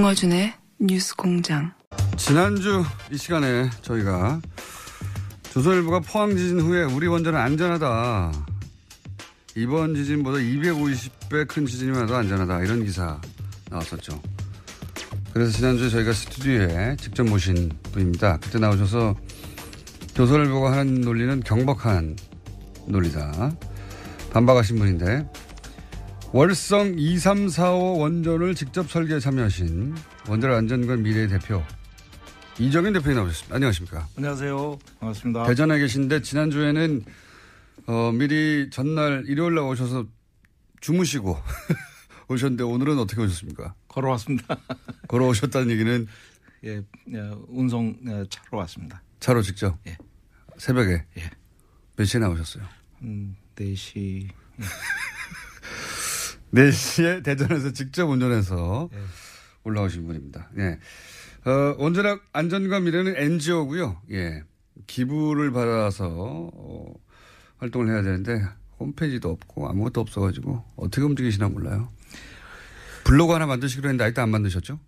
김어준의 뉴스 공장. 지난주 이 시간에 저희가 조선일보가 포항 지진 후에 우리 원전은 안전하다. 이번 지진보다 250배 큰 지진이면 더 안전하다. 이런 기사 나왔었죠. 그래서 지난주에 저희가 스튜디오에 직접 모신 분입니다. 그때 나오셔서 조선일보가 하는 논리는 경박한 논리다. 반박하신 분인데 월성 2345 원전을 직접 설계에 참여하신 원자력 안전과 미래 의 대표 이정인 대표님 나오셨습니다. 안녕하십니까? 안녕하세요. 반갑습니다. 대전에 계신데 지난주에는 어, 미리 전날 일요일 날 오셔서 주무시고 오셨는데 오늘은 어떻게 오셨습니까? 걸어왔습니다. 걸어오셨다는 얘기는 예, 예 운송 예, 차로 왔습니다. 차로 직접? 예. 새벽에? 예. 몇 시에 나오셨어요? 음, 4시. 예. 4시에 대전에서 직접 운전해서 네. 올라오신 분입니다. 예. 어, 원전력 안전과 미래는 NGO고요. 예. 기부를 받아서 어, 활동을 해야 되는데 홈페이지도 없고 아무것도 없어가지고 어떻게 움직이시나 몰라요. 블로그 하나 만드시기로 했는데 아직도 안 만드셨죠?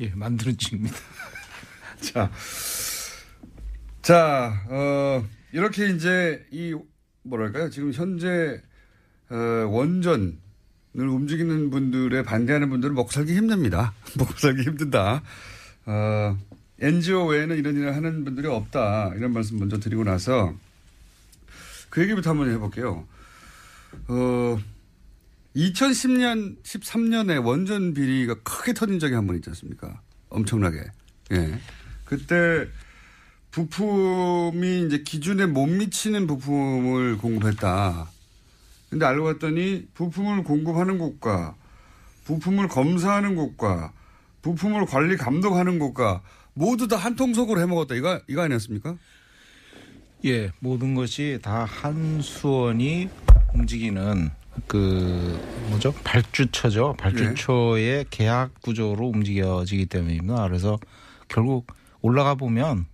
예, 만드는 중입니다. 자, 자, 어, 이렇게 이제 이 뭐랄까요? 지금 현재 어, 원전 늘 움직이는 분들의 반대하는 분들은 먹고 살기 힘듭니다. 먹고 살기 힘든다. 어, NGO 외에는 이런 일을 하는 분들이 없다. 이런 말씀 먼저 드리고 나서 그 얘기부터 한번 해볼게요. 어, 2010년, 13년에 원전 비리가 크게 터진 적이 한 번 있지 않습니까? 엄청나게. 예. 그때 부품이 이제 기준에 못 미치는 부품을 공급했다. 근데 알고 봤더니 부품을 공급하는 곳과 부품을 검사하는 곳과 부품을 관리 감독하는 곳과 모두 다 한 통속으로 해먹었다. 이거, 이거 아니었습니까? 예, 모든 것이 다 한수원이 움직이는 그 뭐죠? 발주처죠. 발주처의 네. 계약 구조로 움직여지기 때문입니다. 그래서 결국 올라가 보면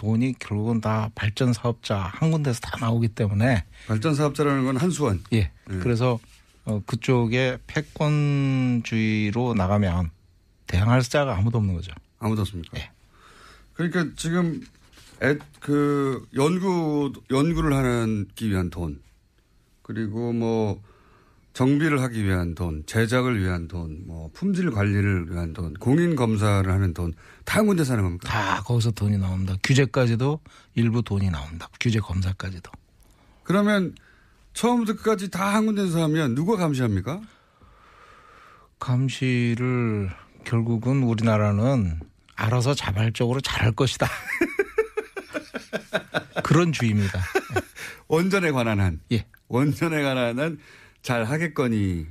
돈이 결국은 다 발전 사업자 한 군데서 다 나오기 때문에 발전 사업자라는 건 한수원. 예. 네. 그래서 어, 그쪽에 패권주의로 나가면 대항할 자가 아무도 없는 거죠. 아무도 없습니까? 예. 그러니까 지금 애, 그 연구 연구를 하는 기 위한 돈 그리고 뭐 정비를 하기 위한 돈, 제작을 위한 돈, 뭐 품질 관리를 위한 돈, 공인 검사를 하는 돈, 다군데사는 겁니까? 다 거기서 돈이 나옵니다. 규제까지도 일부 돈이 나온다. 규제 검사까지도. 그러면 처음부터 끝까지 다 한 군데서 하면 누가 감시합니까? 감시를 결국은 우리나라는 알아서 자발적으로 잘할 것이다. 그런 주의입니다. 원전에 관한 한. 예. 원전에 관한 한잘 하겠거니.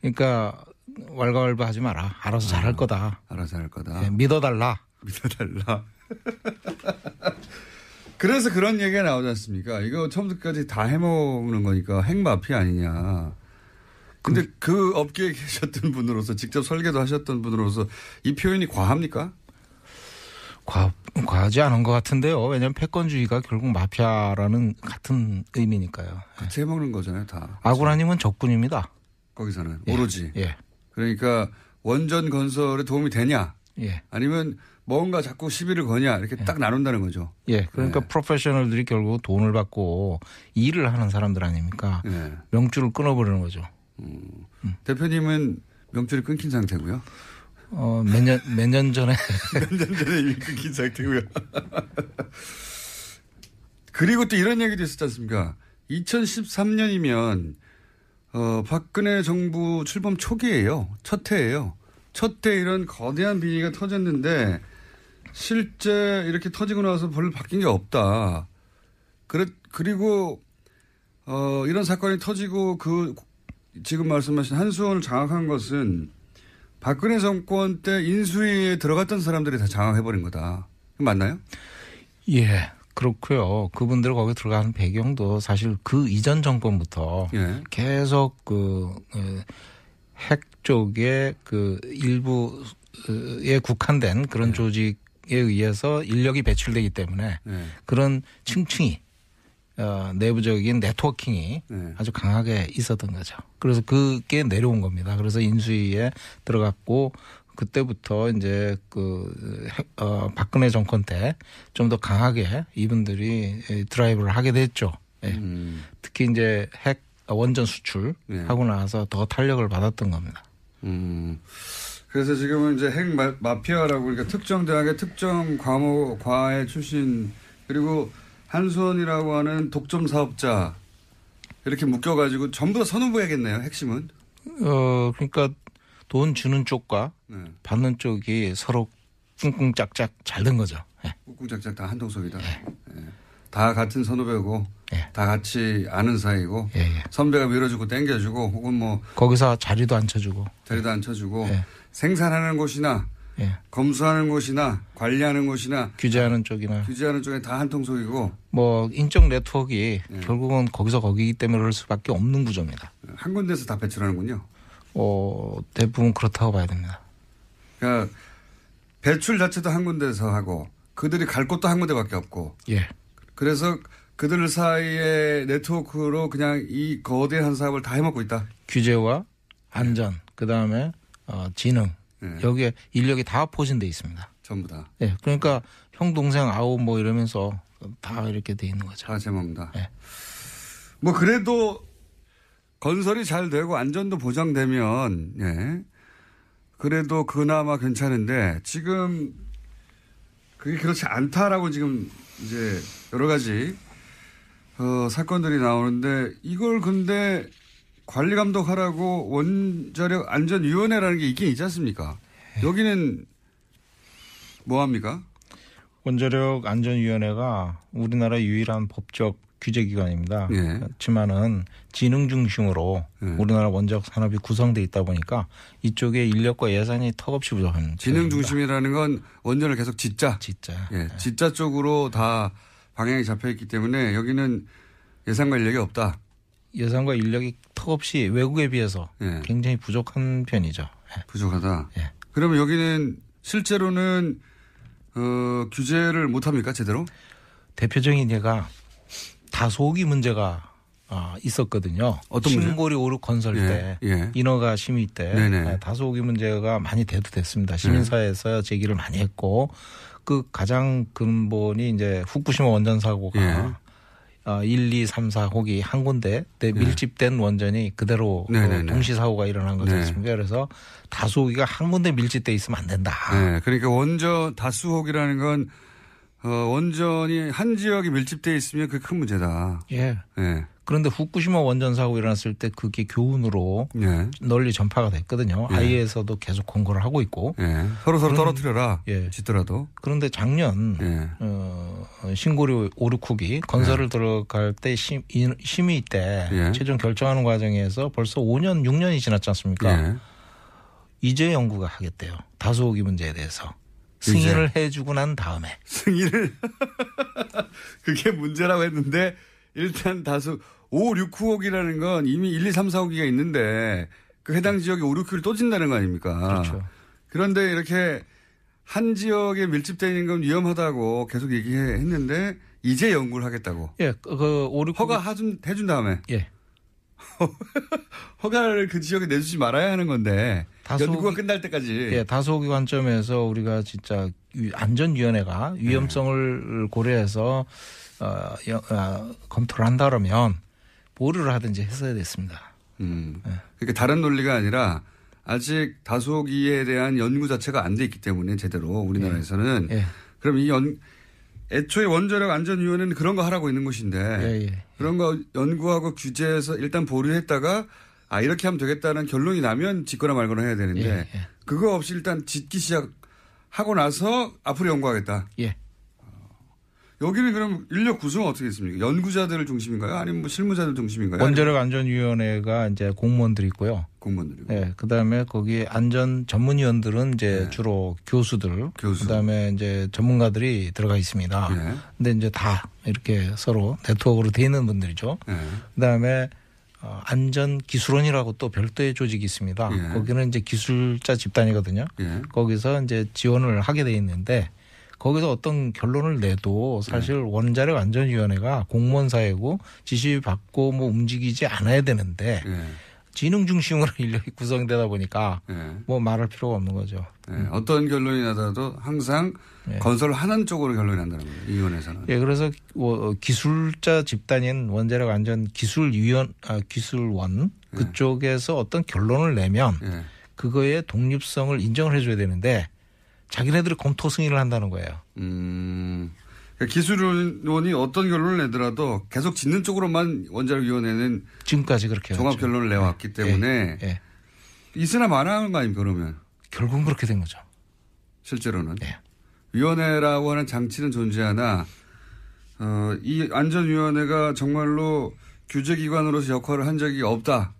그러니까 왈가왈부 하지 마라. 알아서 잘할 아, 거다. 알아서 잘 할 거다. 네, 믿어달라. 믿어달라. 그래서 그런 얘기가 나오지 않습니까? 이거 처음부터까지 다 해먹는 거니까 행마피 아니냐. 근데 그, 그 업계에 계셨던 분으로서 직접 설계도 하셨던 분으로서 이 표현이 과합니까? 과, 과하지 않은 것 같은데요. 왜냐하면 패권주의가 결국 마피아라는 같은 의미니까요. 같이 예. 해먹는 그 거잖아요, 다. 아구라님은 적군입니다. 거기서는 예. 오로지. 예. 그러니까 원전 건설에 도움이 되냐? 예. 아니면 뭔가 자꾸 시비를 거냐 이렇게 예. 딱 나눈다는 거죠. 예. 그러니까 네. 프로페셔널들이 결국 돈을 받고 일을 하는 사람들 아닙니까? 네. 명줄을 끊어버리는 거죠. 음. 음. 대표님은 명줄이 끊긴 상태고요. 어, 몇 년, 몇 년 전에. 몇 년 전에 읽은 기사일 테고요. 그리고 또 이런 얘기도 있었지 않습니까? 2013년이면, 어, 박근혜 정부 출범 초기에요. 첫 해에요. 첫 해 이런 거대한 비리가 터졌는데, 실제 이렇게 터지고 나서 별로 바뀐 게 없다. 그래, 그리고, 어, 이런 사건이 터지고 그, 지금 말씀하신 한수원을 장악한 것은 박근혜 정권 때 인수위에 들어갔던 사람들이 다 장악해버린 거다. 맞나요? 예. 그렇고요. 그분들 거기 들어가는 배경도 사실 그 이전 정권부터 예. 계속 그핵 어, 쪽에 그 일부에 국한된 그런 예. 조직에 의해서 인력이 배출되기 때문에 예. 그런 층층이 어, 내부적인 네트워킹이 네. 아주 강하게 있었던 거죠. 그래서 그게 내려온 겁니다. 그래서 인수위에 들어갔고 그때부터 이제 그 어, 박근혜 정권 때 좀 더 강하게 이분들이 드라이브를 하게 됐죠. 예. 음. 특히 이제 핵 원전 수출 네. 하고 나서 더 탄력을 받았던 겁니다. 음. 그래서 지금은 이제 핵 마, 마피아라고 그러니까 특정 대학의 특정 과목 과의 출신 그리고 한수원이라고 하는 독점 사업자 이렇게 묶여가지고 전부 다 선후보야겠네요. 핵심은. 어 그러니까 돈 주는 쪽과 네. 받는 쪽이 서로 꿍꿍짝짝 잘 된 거죠. 네. 꿍꿍짝짝 다한동속이다 네. 예. 예. 다 같은 선후배고 다 같이 아는 사이고 선배가 밀어주고 땡겨주고 혹은 뭐 거기서 자리도 안 쳐주고 자리도 안 쳐주고 생산하는 곳이나 예. 검수하는 곳이나 관리하는 곳이나 규제하는 쪽이나 규제하는 쪽에 다 한통속이고 뭐 인적 네트워크 예. 결국은 거기서 거기기 때문에 그럴 수밖에 없는 구조입니다. 한 군데서 다 배출하는군요. 어 대부분 그렇다고 봐야 됩니다. 그러니까 배출 자체도 한 군데서 하고 그들이 갈 곳도 한 군데밖에 없고. 예. 그래서 그들 사이에 네트워크로 그냥 이 거대한 사업을 다 해먹고 있다. 규제와 안전, 그 다음에 어, 지능 네. 여기에 인력이 다 포진돼 있습니다. 전부 다. 네, 그러니까 형 동생 아우 뭐 이러면서 다 이렇게 돼 있는 거죠. 다 제목다. 예. 네. 뭐 그래도 건설이 잘 되고 안전도 보장되면 예. 그래도 그나마 괜찮은데 지금 그게 그렇지 않다라고 지금 이제 여러 가지 어, 사건들이 나오는데 이걸 근데 관리 감독하라고 원자력 안전위원회라는 게 있긴 있지 않습니까? 예. 여기는 뭐 합니까? 원자력 안전위원회가 우리나라 유일한 법적 규제기관입니다. 예. 하지만은 지능 중심으로 예. 우리나라 원자력 산업이 구성돼 있다 보니까 이쪽에 인력과 예산이 턱없이 부족합니다. 지능 중심이라는 건 원전을 계속 짓자. 짓자. 예. 네. 짓자 쪽으로 다 방향이 잡혀 있기 때문에 여기는 예산관리력이 없다. 예산과 인력이 턱없이 외국에 비해서 예. 굉장히 부족한 편이죠. 예. 부족하다. 예. 그러면 여기는 실제로는 어, 규제를 못 합니까 제대로? 대표적인 예가 다소기 문제가 아, 있었거든요. 어떤 문제? 신고리 오류 건설 예, 때 예. 인허가 심의 때 네네. 아, 다소기 문제가 많이 대두됐습니다. 네. 시민사회에서 예. 제기를 많이 했고 그 가장 근본이 이제 후쿠시마 원전 사고가 예. 어, 1, 2, 3, 4호기 한 군데 네. 밀집된 원전이 그대로 어, 네, 네, 네. 동시 사고가 일어난 거지 습니까 네. 그래서 다수호기가 한 군데 밀집돼 있으면 안 된다. 네. 그러니까 원전 다수호기라는 건 어, 원전이 한 지역에 밀집돼 있으면 그 큰 문제다. 예. 네. 그런데 후쿠시마 원전 사고 일어났을 때 그게 교훈으로 예. 널리 전파가 됐거든요. 예. 아이에서도 계속 공고를 하고 있고 예. 서로 서로 떨어뜨려라. 예. 짓더라도. 그런데 작년 예. 어, 신고류 오르쿡이 건설을 예. 들어갈 때 심, 심의 때 예. 최종 결정하는 과정에서 벌써 5년 6년이 지났지 않습니까? 이제 연구가 하겠대요. 다수호기 문제에 대해서. 승인을 해주고 난 다음에. 승인을. 그게 문제라고 했는데 일단 다수 5, 6, 9억이라는 건 이미 1, 2, 3, 4호기가 있는데 그 해당 지역에 5, 6호를 또 진다는 거 아닙니까? 그렇죠. 그런데 이렇게 한 지역에 밀집되는 건 위험하다고 계속 얘기했는데 이제 연구를 하겠다고. 예, 그 5, 그 6 허가 해준, 해준 다음에. 예. 허가를 그 지역에 내주지 말아야 하는 건데 다소 연구가 끝날 때까지. 예, 다소기 관점에서 우리가 진짜 안전위원회가 위험성을 네. 고려해서 어, 여, 어, 검토를 한다면 보류를 하든지 했어야 됐습니다. 음. 네. 그러니까 다른 논리가 아니라 아직 다수기에 대한 연구 자체가 안 돼 있기 때문에 제대로 우리나라에서는 예. 예. 그럼 이 연, 애초에 원자력 안전위원회는 그런 거 하라고 있는 곳인데 예, 예, 예. 그런 거 연구하고 규제해서 일단 보류했다가 아 이렇게 하면 되겠다는 결론이 나면 짓거나 말거나 해야 되는데 예, 그거 없이 일단 짓기 시작하고 나서 앞으로 연구하겠다. 예. 여기는 그럼 인력 구조가 어떻게 있습니까? 연구자들을 중심인가요? 아니면 뭐 실무자들 중심인가요? 원자력 안전위원회가 이제 공무원들이 있고요. 공무원들이고. 네. 그 다음에 거기 안전 전문위원들은 이제 네. 주로 교수들. 교수. 그 다음에 이제 전문가들이 들어가 있습니다. 네. 근데 이제 다 이렇게 서로 네트워크로 되어 있는 분들이죠. 네. 그 다음에 어, 안전기술원이라고 또 별도의 조직이 있습니다. 예. 거기는 이제 기술자 집단이거든요. 예. 거기서 이제 지원을 하게 돼 있는데 거기서 어떤 결론을 내도 사실 원자력 안전위원회가 공무원사회고 지시 받고 뭐 움직이지 않아야 되는데 예. 지능 중심으로 인력이 구성되다 보니까 네. 뭐 말할 필요가 없는 거죠. 네. 어떤 결론이 나더라도 항상 네. 건설하는 쪽으로 결론이 난다는 거예요. 이 위원회에서는. 예, 그래서 뭐 어, 기술자 집단인 원자력 안전 기술위원 아, 기술원 그쪽에서 어떤 결론을 내면 그거의 독립성을 인정을 해줘야 되는데 자기네들이 검토 승인을 한다는 거예요. 음. 그 기술원이 어떤 결론을 내더라도 계속 짓는 쪽으로만 원자력위원회는 지금까지 그렇게 종합 해야죠. 결론을 내왔기 네. 때문에 네. 네. 있으나 마나 하는 거 아닙니까 그러면 결국은 그렇게 된 거죠. 실제로는 네. 위원회라고 하는 장치는 존재하나 어, 이 안전위원회가 정말로 규제기관으로서 역할을 한 적이 없다.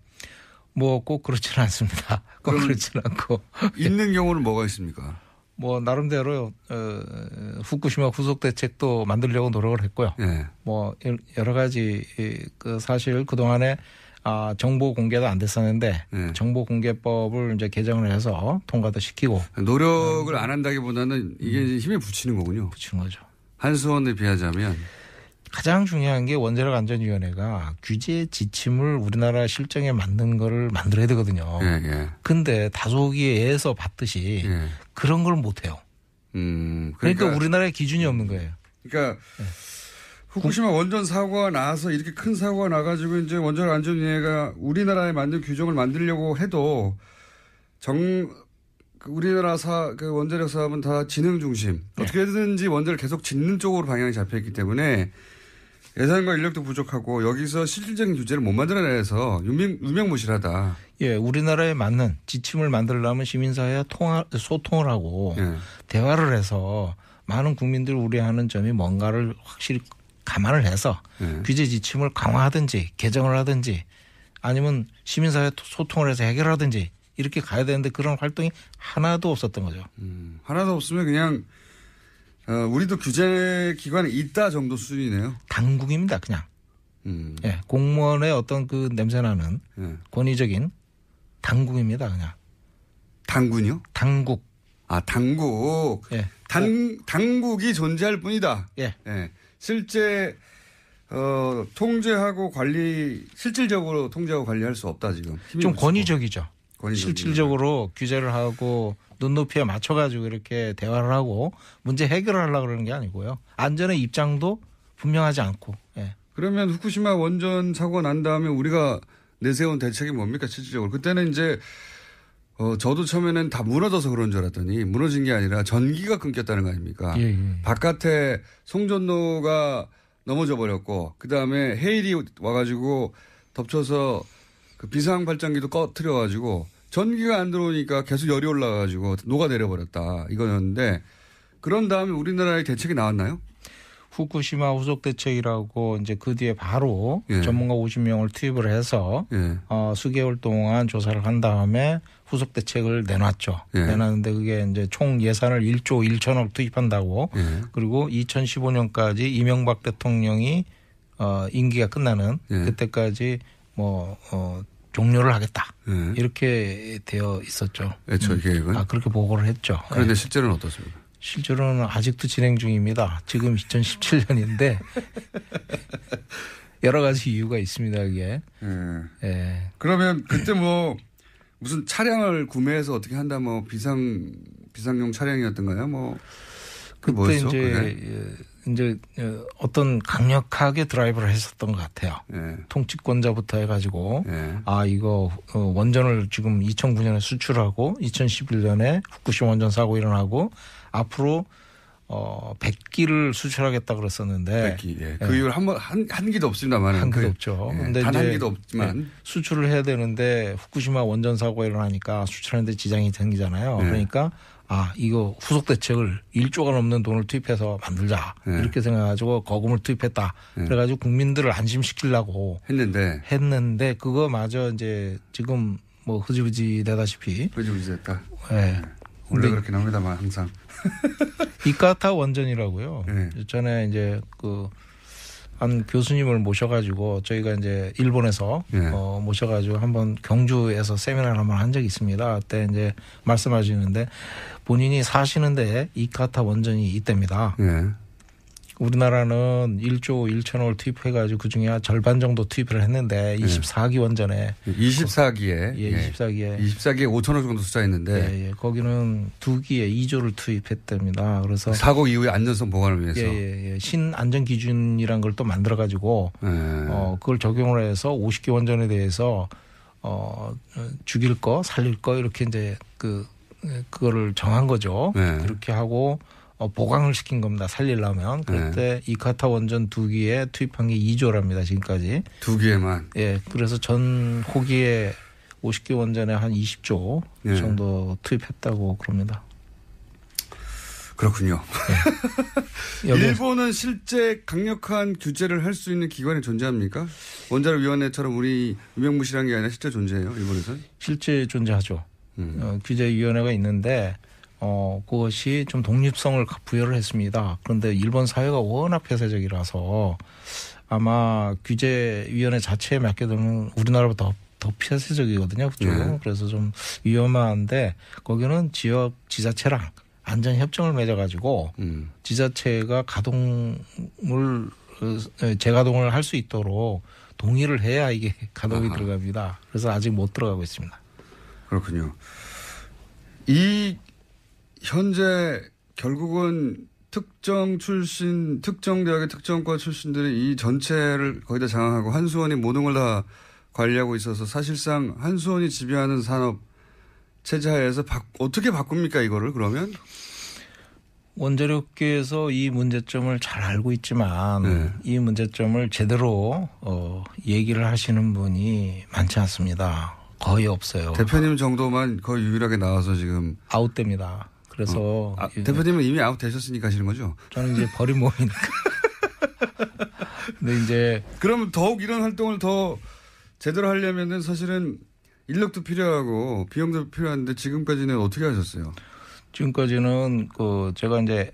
뭐 꼭 그렇지는 않습니다. 꼭 그렇지는 않고 있는 경우는 뭐가 있습니까? 뭐 나름대로 어, 후쿠시마 후속 대책도 만들려고 노력을 했고요. 네. 뭐 여러 가지 그 사실 그 동안에 아, 정보 공개도 안 됐었는데 네. 정보 공개법을 이제 개정을 해서 통과도 시키고 노력을 음, 안 한다기보다는 이게 음. 힘에 붙이는 거군요. 붙이는 거죠. 한수원에 비하자면. 가장 중요한 게 원자력 안전위원회가 규제 지침을 우리나라 실정에 맞는 거를 만들어야 되거든요. 예, 예. 근데 다소기에 서봤듯이 예. 그런 걸 못 해요. 음, 그러니까, 그러니까, 우리나라에 기준이 없는 거예요. 그러니까 예. 후쿠시마 원전 사고가 나서 이렇게 큰 사고가 나가지고 이제 원자력 안전위원회가 우리나라에 만든 규정을 만들려고 해도 정 그 우리나라 사, 그 원자력 사업은 다 진흥 중심. 네. 어떻게든지 원자를 계속 짓는 쪽으로 방향이 잡혀 있기 때문에 예산과 인력도 부족하고 여기서 실질적인 규제를 못 만들어내서 유명, 유명무실하다. 예, 우리나라에 맞는 지침을 만들려면 시민사회와 통화, 소통을 하고 예. 대화를 해서 많은 국민들 우려하는 점이 뭔가를 확실히 감안을 해서 예. 규제 지침을 강화하든지 개정을 하든지 아니면 시민사회 소통을 해서 해결하든지 이렇게 가야 되는데 그런 활동이 하나도 없었던 거죠. 음, 하나도 없으면 그냥 어, 우리도 규제 기관이 있다 정도 수준이네요. 당국입니다, 그냥. 음. 예, 공무원의 어떤 그 냄새나는 예. 권위적인 당국입니다, 그냥. 당군요? 당국. 아, 당국. 예. 당, 당국이 존재할 뿐이다. 예. 예. 실제, 어, 통제하고 관리, 실질적으로 통제하고 관리할 수 없다, 지금. 좀 권위적이죠. 권위적이네. 실질적으로 규제를 하고 눈높이에 맞춰가지고 이렇게 대화를 하고 문제 해결을 하려고 그러는 게 아니고요. 안전의 입장도 분명하지 않고. 예. 그러면 후쿠시마 원전 사고 난 다음에 우리가 내세운 대책이 뭡니까 실질적으로? 그때는 이제 어, 저도 처음에는 다 무너져서 그런 줄 알았더니 무너진 게 아니라 전기가 끊겼다는 거 아닙니까? 예, 예. 바깥에 송전로가 넘어져 버렸고 그 다음에 헤일이 와가지고 덮쳐서 그 비상 발전기도 꺼트려 가지고 전기가 안 들어오니까 계속 열이 올라가지고 녹아내려 버렸다 이거였는데 그런 다음에 우리나라의 대책이 나왔나요? 후쿠시마 후속 대책이라고 이제 그 뒤에 바로 예. 전문가 50명을 투입을 해서 예. 어, 수개월 동안 조사를 한 다음에 후속 대책을 내놨죠. 예. 내놨는데 그게 이제 총 예산을 1조 1천억 투입한다고 예. 그리고 2015년까지 이명박 대통령이 어, 임기가 끝나는 예. 그때까지 뭐 어, 종료를 하겠다 네. 이렇게 되어 있었죠. 애초 예, 음. 계획은 아, 그렇게 보고를 했죠. 그런데 예. 실제로는 어떻습니까? 실제로는 아직도 진행 중입니다. 지금 2017년인데 여러 가지 이유가 있습니다. 이게. 예. 그러면 그때 뭐 무슨 차량을 구매해서 어떻게 한다 뭐 비상 비상용 차량이었던가요? 뭐 그때 뭐였죠? 이제 이제 어, 어떤 강력하게 드라이브를 했었던 것 같아요. 예. 통치권자부터 해가지고 예. 아 이거 어, 원전을 지금 2009년에 수출하고 2011년에 후쿠시마 원전 사고 일어나고 앞으로 어 100기를 수출하겠다 그랬었는데 100기, 예. 예. 그 이후로 한번한 한 기도 없습니다만 한 기도 그 없죠. 예. 단한 기도 없지만 예. 수출을 해야 되는데 후쿠시마 원전 사고 일어나니까 수출하는데 지장이 생기잖아요. 예. 그러니까 아 이거 후속 대책을 1조가 넘는 돈을 투입해서 만들자 네. 이렇게 생각해가지고 거금을 투입했다 네. 그래가지고 국민들을 안심시키려고 했는데 했는데 그거마저 이제 지금 뭐 흐지부지 되다시피 흐지부지 됐다. 예. 네. 원래 그렇게 나옵니다만 항상 이카타 원전이라고요. 예. 전에 이제 그한 교수님을 모셔가지고 저희가 이제 일본에서 네. 어, 모셔가지고 한번 경주에서 세미나를 한번 한 적이 있습니다. 그때 이제 말씀하시는데 본인이 사시는데 이카타 원전이 이때입니다. 네. 우리나라는 1조 1천억을 투입해가지고 그 중에 절반 정도 투입을 했는데 24기원 전에 24기에 예, 24기에 예. 24기에 5천억 정도 투자했는데 예, 예. 거기는 2기에 2조를 투입했답니다. 그래서 사고 이후의 안전성 보관을 위해서 예, 예, 예. 신안전 기준이란 걸 또 만들어가지고 예. 어, 그걸 적용을 해서 50기원 전에 대해서 어, 죽일 거 살릴 거 이렇게 이제 그 그거를 정한 거죠. 네. 그렇게 하고 어, 보강을 시킨 겁니다. 살릴라면 네. 그때 네. 이카타 원전 두 기에 투입한 게 2조랍니다. 지금까지 두 기에만. 예, 그래서 전 호기에 50개 원전에 한 20조 네. 예. 정도 투입했다고 그럽니다. 그렇군요. 네. 일본은 실제 강력한 규제를 할 수 있는 기관이 존재합니까? 원자력위원회처럼 우리 음명무실한게 아니라 실제 존재해요, 일본에서는? 실제 존재하죠. 음. 어, 규제위원회가 있는데 어, 그것이 좀 독립성을 부여를 했습니다. 그런데 일본 사회가 워낙 폐쇄적이라서 아마 규제위원회 자체에 맡겨두면 우리나라보다 더 폐쇄적이거든요. 그쪽은. 네. 그래서 좀 위험한데 거기는 지역 지자체랑 안전 협정을 맺어가지고 음. 지자체가 가동을 재가동을 할 수 있도록 동의를 해야 이게 가동이 아하. 들어갑니다. 그래서 아직 못 들어가고 있습니다. 그렇군요. 이 현재 결국은 특정 출신, 특정 대학의 특정과 출신들이 이 전체를 거의 다 장악하고 한수원이 모든 걸 다 관리하고 있어서 사실상 한수원이 지배하는 산업 체제하에서 어떻게 바꿉니까 이거를 그러면? 원자력계에서 이 문제점을 잘 알고 있지만 네. 이 문제점을 제대로 어, 얘기를 하시는 분이 많지 않습니다. 거의 없어요. 대표님 정도만 거의 유일하게 나와서 지금 아웃됩니다. 그래서 아, 대표님은 이미 아웃 되셨으니까 하시는 거죠? 저는 이제 버린 몸이니까. 근데 이제 그럼 더욱 이런 활동을 더 제대로 하려면은 사실은 인력도 필요하고 비용도 필요한데 지금까지는 어떻게 하셨어요? 지금까지는 그 제가 이제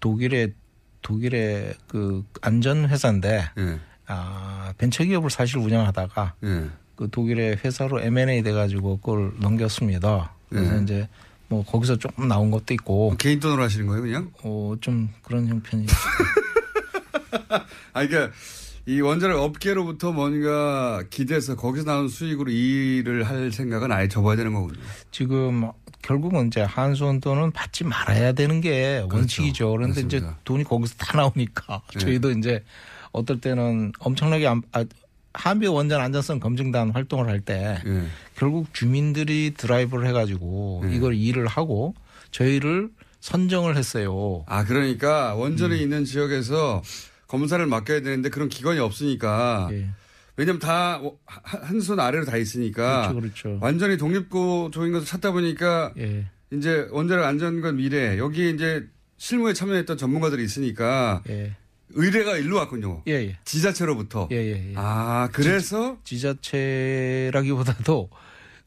독일의 독일의 그 안전 회사인데 예. 아 벤처기업을 사실 운영하다가 예. 그 독일의 회사로 M&A 돼가지고 그걸 넘겼습니다. 그래서 예. 이제 뭐 거기서 조금 나온 것도 있고 어, 개인 돈으로 하시는 거예요 그냥? 어 좀 그런 형편이 아 그러니까 이 원자력 업계로부터 뭔가 기대해서 거기서 나온 수익으로 일을 할 생각은 아예 접어야 되는 거군요. 지금 결국은 이제 한수원 돈은 받지 말아야 되는 게 그렇죠. 원칙이죠. 그런데 그습니다 이제 돈이 거기서 다 나오니까 네. 저희도 이제 어떨 때는 엄청나게 안, 아, 한미 원전 안전성 검증단 활동을 할때 예. 결국 주민들이 드라이브를 해가지고 예. 이걸 일을 하고 저희를 선정을 했어요. 아 그러니까 원전이 음. 있는 지역에서 검사를 맡겨야 되는데 그런 기관이 없으니까. 예. 왜냐면 다 한손 어, 아래로 다 있으니까 그렇죠, 그렇죠. 완전히 독립구적인 것을 찾다 보니까 예. 이제 원자력 안전과 미래 여기 에 이제 실무에 참여했던 전문가들이 있으니까 예. 의뢰가 일로 왔군요. 예, 예. 지자체로부터. 예, 예, 예. 아, 그래서? 지, 자체라기보다도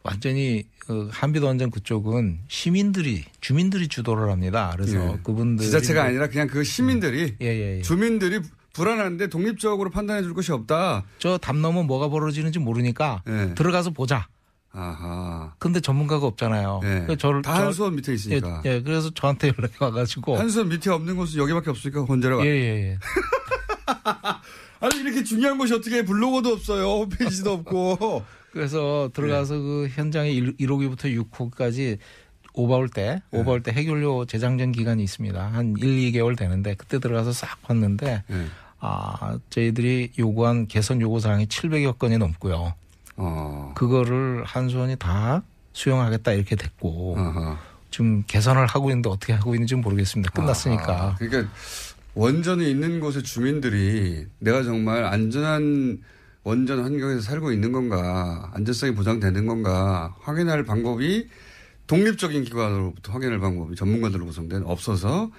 완전히 그 한비도 원전 그쪽은 시민들이 주민들이 주도를 합니다. 그래서 예. 그분들 지자체가 아니라 그냥 그 시민들이 음, 예, 예, 예. 주민들이 불안한데 독립적으로 판단해 줄 것이 없다. 저담 넘어 뭐가 벌어지는지 모르니까 예. 들어가서 보자. 아하. 근데 전문가가 없잖아요. 네. 그 저를 다 한수원 밑에 있으니까. 예, 예, 그래서 저한테 연락이 와가지고 한수원 밑에 없는 곳은 여기밖에 없으니까 혼자로 가. 예예예. 예. 아니 이렇게 중요한 곳이 어떻게 블로그도 없어요, 홈페이지도 없고. 그래서 들어가서 네. 그 현장에 1, 1호기부터 6호까지 오바올 때, 네. 오바올 때 해결료 재장전 기간이 있습니다. 한 1, 2개월 되는데 그때 들어가서 싹 봤는데 아 저희들이 요구한 개선 요구 사항이 700여 건이 넘고요. 어. 그거를 한수원이 다 수용하겠다 이렇게 됐고 어허. 지금 개선을 하고 있는데 어떻게 하고 있는지 모르겠습니다. 끝났으니까. 아 그러니까 원전이 있는 곳의 주민들이 내가 정말 안전한 원전 환경에서 살고 있는 건가 안전성이 보장되는 건가 확인할 방법이 독립적인 기관으로부터 확인할 방법이 전문가들로 구성된 없어서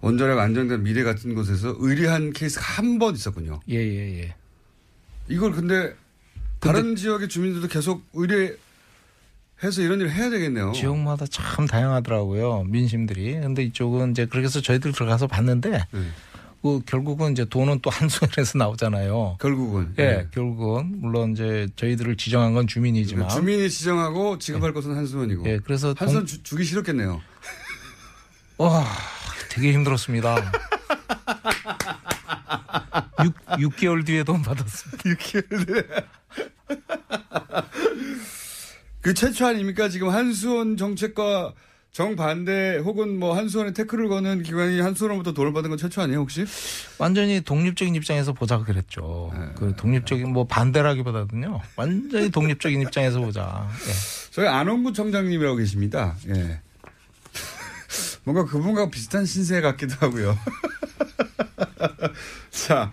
원자력 안정된 미래 같은 곳에서 의뢰한 케이스가 한 번 있었군요. 예, 예, 예. 이걸 근데 다른 지역의 주민들도 계속 의뢰해서 이런 일을 해야 되겠네요. 지역마다 참 다양하더라고요 민심들이. 근데 이쪽은 이제 그렇서 저희들 들어가서 봤는데 네. 그 결국은 이제 돈은 또 한수원에서 나오잖아요. 결국은 예, 네. 결국은 물론 이제 저희들을 지정한 건 주민이지만 주민이 지정하고 지급할 네. 것은 한수원이고. 예, 그래서 한수 동... 주기 싫었겠네요. 와, 되게 힘들었습니다. 6, 개월 뒤에 돈 받았습니다. 6개월 뒤에. 그 최초 아닙니까? 지금 한수원 정책과 정반대 혹은 뭐 한수원의 태클을 거는 기관이 한수원으로부터 돈을 받은 건 최초 아니에요 혹시? 완전히 독립적인 입장에서 보자 그랬죠. 네. 그 독립적인 뭐 반대라기보다는요. 완전히 독립적인 입장에서 보자. 네. 저희 안원구 청장님이라고 계십니다. 예. 뭔가 그분과 비슷한 신세 같기도 하고요. 자,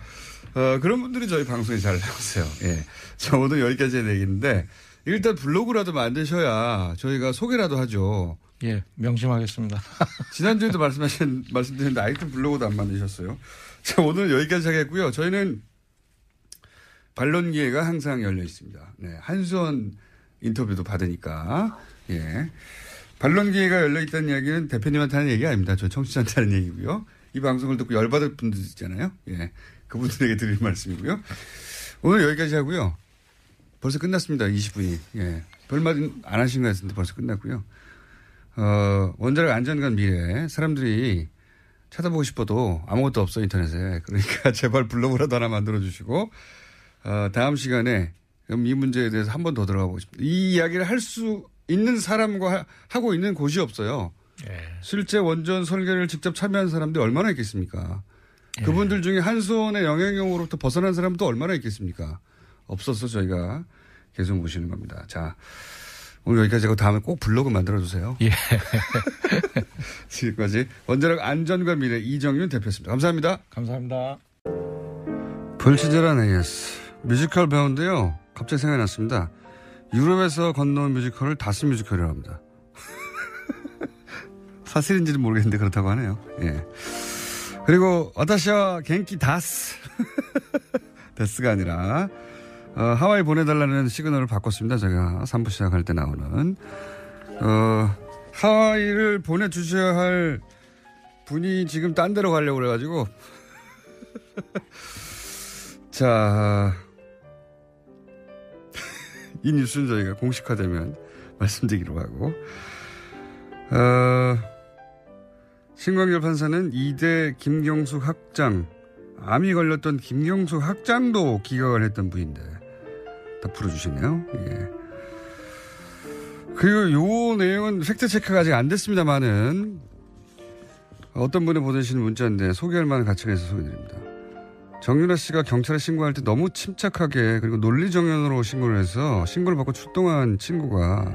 어, 그런 분들이 저희 방송에 잘 나오세요. 예. 저 오늘 여기까지의 얘기인데, 일단 블로그라도 만드셔야 저희가 소개라도 하죠. 예, 명심하겠습니다. 지난주에도 말씀하신, 말씀드렸는데 아이템 블로그도 안 만드셨어요. 자, 오늘 여기까지 하겠고요. 저희는 반론 기회가 항상 열려 있습니다. 네. 한수원 인터뷰도 받으니까. 예. 반론 기회가 열려 있다는 이야기는 대표님한테 하는 얘기 아닙니다. 저 청취자한테 하는 얘기고요. 이 방송을 듣고 열받을 분들 있잖아요. 예. 그분들에게 드릴 말씀이고요. 오늘 여기까지 하고요. 벌써 끝났습니다. 20분이. 예. 별말 안 하신 것 같은데 벌써 끝났고요. 어, 원자력 안전관 미래 사람들이 찾아보고 싶어도 아무것도 없어 인터넷에. 그러니까 제발 블로그라도 하나 만들어 주시고 어, 다음 시간에 이 문제에 대해서 한 번 더 들어가 보고 싶습니다. 이 이야기를 할수 있는 사람과 하고 있는 곳이 없어요. 예. 실제 원전 설계를 직접 참여한 사람들이 얼마나 있겠습니까? 예. 그분들 중에 한수원의 영향력으로부터 벗어난 사람도 얼마나 있겠습니까? 없어서 저희가 계속 모시는 겁니다. 자, 오늘 여기까지 하고 다음에 꼭 블로그 만들어주세요. 예. 지금까지 원자력 안전과 미래 이정윤 대표였습니다. 감사합니다. 감사합니다. 불친절한 AS. 뮤지컬 배우인데요. 갑자기 생각났습니다. 유럽에서 건너온 뮤지컬을 다스 뮤지컬이라고 합니다. 사실인지는 모르겠는데 그렇다고 하네요. 예. 그리고 아타시아 갱키 다스 데스가 아니라 어, 하와이 보내달라는 시그널을 바꿨습니다. 제가 3부 시작할 때 나오는 어, 하와이를 보내주셔야 할 분이 지금 딴 데로 가려고 그래가지고 자이 뉴스는 저희가 공식화되면 말씀드리기로 하고. 어, 신광열 판사는 이대 김경수 학장, 암이 걸렸던 김경수 학장도 기각을 했던 분인데 다 풀어주시네요. 예. 그리고 요 내용은 팩트 체크가 아직 안 됐습니다만은 어떤 분이 보내신 문자인데 소개할 만한 가치가 있어서 소개드립니다. 정윤아 씨가 경찰에 신고할 때 너무 침착하게 그리고 논리정연으로 신고를 해서 신고를 받고 출동한 친구가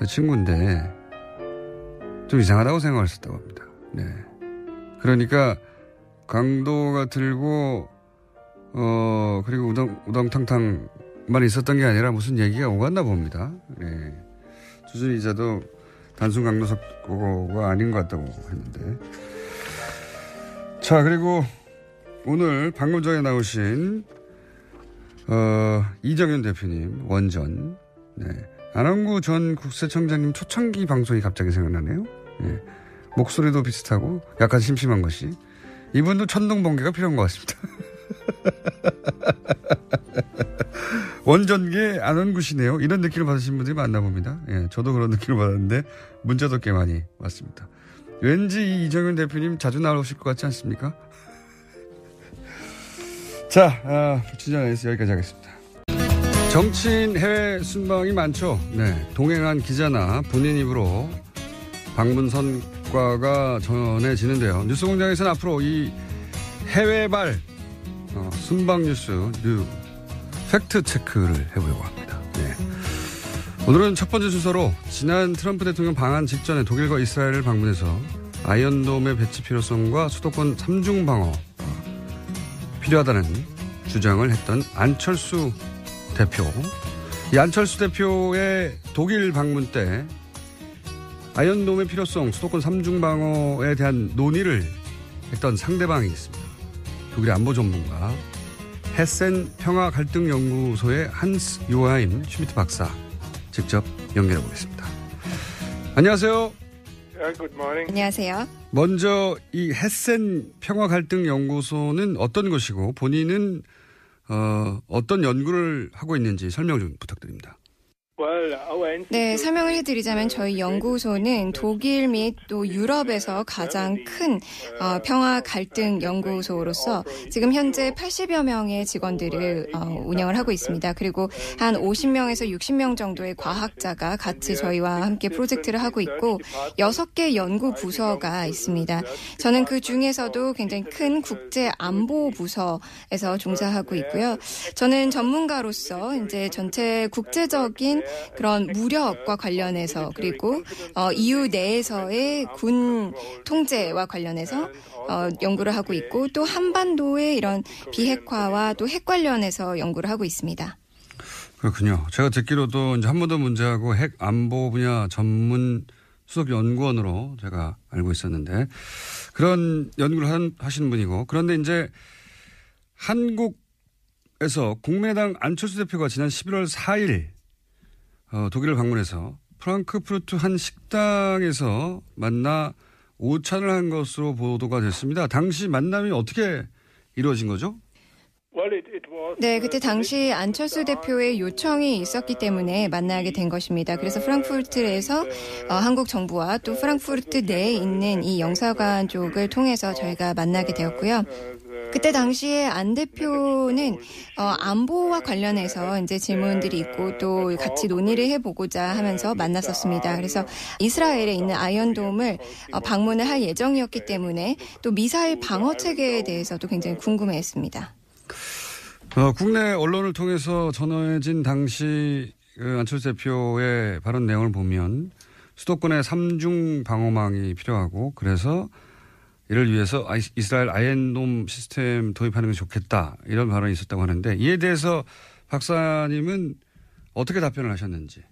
제 친구인데 좀 이상하다고 생각을 했었다고 합니다. 네. 그러니까 강도가 들고 어 그리고 우당 우당탕탕만 있었던 게 아니라 무슨 얘기가 오갔나 봅니다. 네. 주준 이자도 단순 강도석고가 아닌 것 같다고 했는데. 자 그리고 오늘 방금 전에 나오신 어, 이정현 대표님 원전 네. 안원구 전 국세청장님 초창기 방송이 갑자기 생각나네요. 네. 목소리도 비슷하고 약간 심심한 것이 이분도 천둥 번개가 필요한 것 같습니다. 원전계 안원구시네요. 이런 느낌을 받으신 분들이 많나 봅니다. 예, 저도 그런 느낌을 받았는데 문자도 꽤 많이 왔습니다. 왠지 이정현 대표님 자주 나오실 것 같지 않습니까? 자, 아, 어, 불친절 에이스 여기까지 하겠습니다. 정치인 해외 순방이 많죠. 네. 동행한 기자나 본인 입으로 방문 선과가 전해지는데요. 뉴스 공장에서는 앞으로 이 해외발 어, 순방 뉴스 뉴 팩트 체크를 해보려고 합니다. 네. 오늘은 첫 번째 주소로 지난 트럼프 대통령 방한 직전에 독일과 이스라엘을 방문해서 아이언돔의 배치 필요성과 수도권 3중 방어 필요하다는 주장을 했던 안철수 대표. 이 안철수 대표의 독일 방문 때 아연돔의 필요성, 수도권 삼중 방어에 대한 논의를 했던 상대방이 있습니다. 독일의 안보 전문가 헤센 평화 갈등 연구소의 한스 요하임 슈미트 박사 직접 연결해 보겠습니다. 안녕하세요. 안녕하세요. 먼저 이 헤센 평화 갈등 연구소는 어떤 것이고 본인은 어, 어떤 연구를 하고 있는지 설명 좀 부탁드립니다. 네, 설명을 해드리자면 저희 연구소는 독일 및 또 유럽에서 가장 큰 어, 평화 갈등 연구소로서 지금 현재 80여 명의 직원들을 어, 운영을 하고 있습니다. 그리고 한 50명에서 60명 정도의 과학자가 같이 저희와 함께 프로젝트를 하고 있고 6개 연구 부서가 있습니다. 저는 그 중에서도 굉장히 큰 국제 안보 부서에서 종사하고 있고요. 저는 전문가로서 이제 전체 국제적인 그런 무력과 관련해서 그리고 어, EU 내에서의 군 통제와 관련해서 어, 연구를 하고 있고 또 한반도의 이런 비핵화와 또 핵 관련해서 연구를 하고 있습니다. 그렇군요. 제가 듣기로도 이제 한반도 문제하고 핵 안보 분야 전문 수석 연구원으로 제가 알고 있었는데 그런 연구를 한, 하신 분이고 그런데 이제 한국에서 국민의당 안철수 대표가 지난 11월 4일 어, 독일을 방문해서 프랑크푸르트 한 식당에서 만나 오찬을 한 것으로 보도가 됐습니다. 당시 만남이 어떻게 이루어진 거죠? 네, 그때 당시 안철수 대표의 요청이 있었기 때문에 만나게 된 것입니다. 그래서 프랑크푸르트에서 어, 한국 정부와 또 프랑크푸르트 내에 있는 이 영사관 쪽을 통해서 저희가 만나게 되었고요. 그때 당시에 안 대표는 어, 안보와 관련해서 이제 질문들이 있고 또 같이 논의를 해보고자 하면서 만났었습니다. 그래서 이스라엘에 있는 아이언돔을 어, 방문을 할 예정이었기 때문에 또 미사일 방어 체계에 대해서도 굉장히 궁금해했습니다. 어, 국내 언론을 통해서 전해진 당시 그 안철수 대표의 발언 내용을 보면 수도권에 삼중 방어망이 필요하고 그래서 이를 위해서 이스라엘 아이엔놈 시스템 도입하는 게 좋겠다 이런 발언이 있었다고 하는데 이에 대해서 박사님은 어떻게 답변을 하셨는지.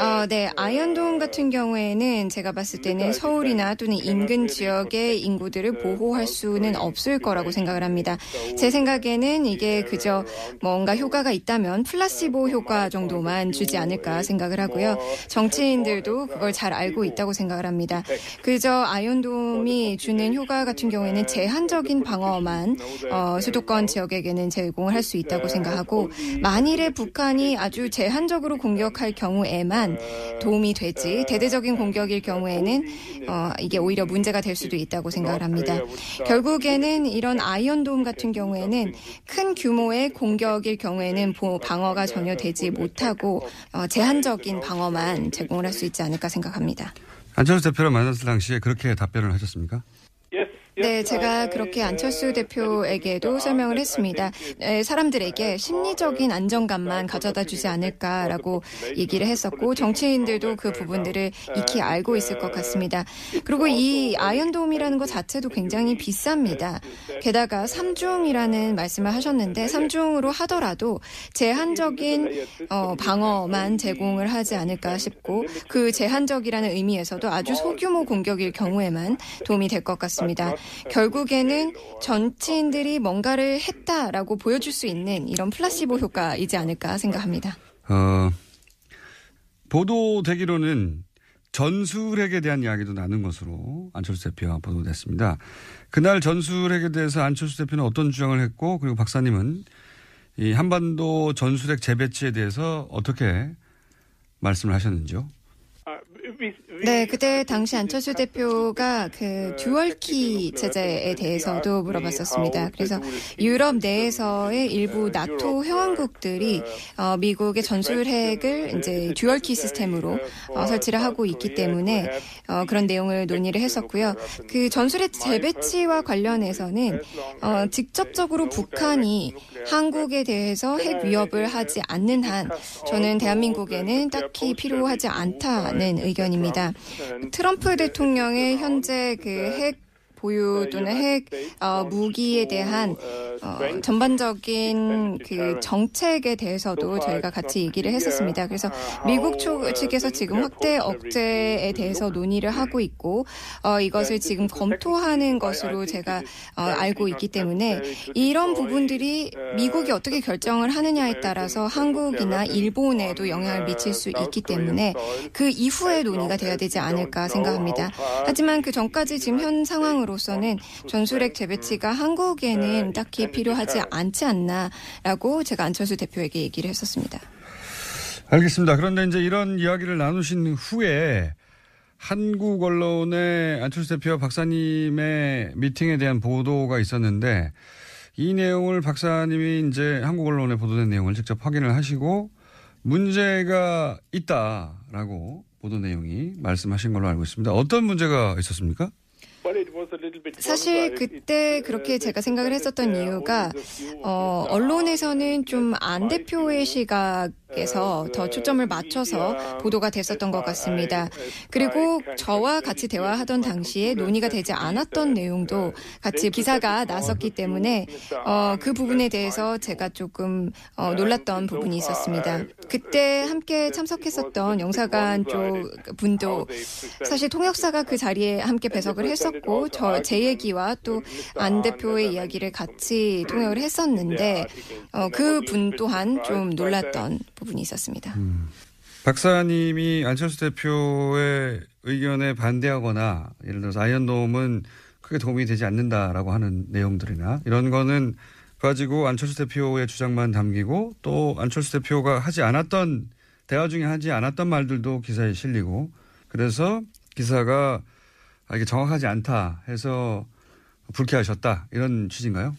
아, 네. Uh, 아현동 같은 경우에는 제가 봤을 때는 서울이나 또는 인근 지역의 인구들을 보호할 수는 없을 거라고 생각을 합니다. 제 생각에는 이게 그저 뭔가 효과가 있다면 uh, 플라시보 효과 정도만 주지 않을까 생각을 하고요. 정치인들도 그걸 잘 알고 있다고 생각을 합니다. 그저 아현동이 주는 효과 같은 경우에는 제한적인 방어만 어, 수도권 지역에게는 제공을 할 수 있다고 생각하고 만일에 북한이 아주 제한적으로 공격할 경우에만 도움이 되지 대대적인 공격일 경우에는 어, 이게 오히려 문제가 될 수도 있다고 생각을 합니다. 결국에는 이런 아이언돔 같은 경우에는 큰 규모의 공격일 경우에는 방어가 전혀 되지 못하고 어, 제한적인 방어만 제공을 할 수 있지 않을까 생각합니다. 안철수 대표를 만났을 당시에 그렇게 답변을 하셨습니까? 네, 제가 그렇게 안철수 대표에게도 설명을 했습니다. 사람들에게 심리적인 안정감만 가져다 주지 않을까라고 얘기를 했었고 정치인들도 그 부분들을 익히 알고 있을 것 같습니다. 그리고 이 아연돔이라는 것 자체도 굉장히 비쌉니다. 게다가 삼중이라는 말씀을 하셨는데 삼중으로 하더라도 제한적인 어, 방어만 제공을 하지 않을까 싶고 그 제한적이라는 의미에서도 아주 소규모 공격일 경우에만 도움이 될 것 같습니다. 결국에는 정치인들이 뭔가를 했다라고 보여줄 수 있는 이런 플라시보 효과이지 않을까 생각합니다. 어, 보도되기로는 전술핵에 대한 이야기도 나눈 것으로 안철수 대표가 보도됐습니다. 그날 전술핵에 대해서 안철수 대표는 어떤 주장을 했고 그리고 박사님은 이 한반도 전술핵 재배치에 대해서 어떻게 말씀을 하셨는지요? 아, 네, 그때 당시 안철수 대표가 그 듀얼키 체제에 대해서도 물어봤었습니다. 그래서 유럽 내에서의 일부 나토 회원국들이 어, 미국의 전술 핵을 이제 듀얼키 시스템으로 어, 설치를 하고 있기 때문에 어, 그런 내용을 논의를 했었고요. 그전술핵 재배치와 관련해서는 어, 직접적으로 북한이 한국에 대해서 핵 위협을 하지 않는 한 저는 대한민국에는 딱히 필요하지 않다는 의견입니다. 그러니까 트럼프 대통령의 현재 그핵 보유 또는 핵 어, 무기에 대한 uh, 어, 전반적인 그 정책에 대해서도 저희가 같이 얘기를 했었습니다. 그래서 uh, 미국 측에서 지금 확대 억제에 대해서 논의를 하고 있고 어, 이것을 지금 검토하는 것으로 제가 어, 알고 있기 때문에 이런 부분들이 uh, 미국이 어떻게 결정을 하느냐에 따라서 한국이나 일본에도 영향을 미칠 수 있기 때문에 그 이후에 논의가 돼야 되지 않을까 생각합니다. 하지만 그 전까지 지금 현 상황으로 전문가로서는 어, 그렇죠. 전술핵 재배치가 음. 한국에는 네, 딱히 필요하지 않지 않나라고 제가 안철수 대표에게 얘기를 했었습니다. 알겠습니다. 그런데 이제 이런 이야기를 나누신 후에 한국 언론의 안철수 대표와 박사님의 미팅에 대한 보도가 있었는데 이 내용을 박사님이 이제 한국 언론에 보도된 내용을 직접 확인을 하시고 문제가 있다라고 보도 내용이 말씀하신 걸로 알고 있습니다. 어떤 문제가 있었습니까? 사실 그때 uh, 그렇게 제가 생각을 했었던 uh, 이유가 어, 언론에서는 좀 안 대표의 uh, 시각에서 더 초점을 맞춰서 보도가 됐었던 것 같습니다. 그리고 저와 같이 대화하던 당시에 논의가 되지 않았던 내용도 같이 기사가 나섰기 때문에 어, 그 부분에 대해서 제가 조금 어, 놀랐던 부분이 있었습니다. 그때 함께 참석했었던 영사관 쪽 분도 사실 통역사가 그 자리에 함께 배석을 했었고 했고 저제 얘기와 그 또안 대표의 이야기를 같이 통역을 했었는데 네, 어, 그분 또한 좀 놀랐던 부분이 있었습니다. 음. 박사님이 안철수 대표의 의견에 반대하거나 예를 들어서 아이언돔은 크게 도움이 되지 않는다라고 하는 내용들이나 이런 거는 가지고 안철수 대표의 주장만 담기고 또 안철수 대표가 하지 않았던 대화 중에 하지 않았던 말들도 기사에 실리고 그래서 기사가 아, 이게 정확하지 않다 해서 불쾌하셨다 이런 취지인가요?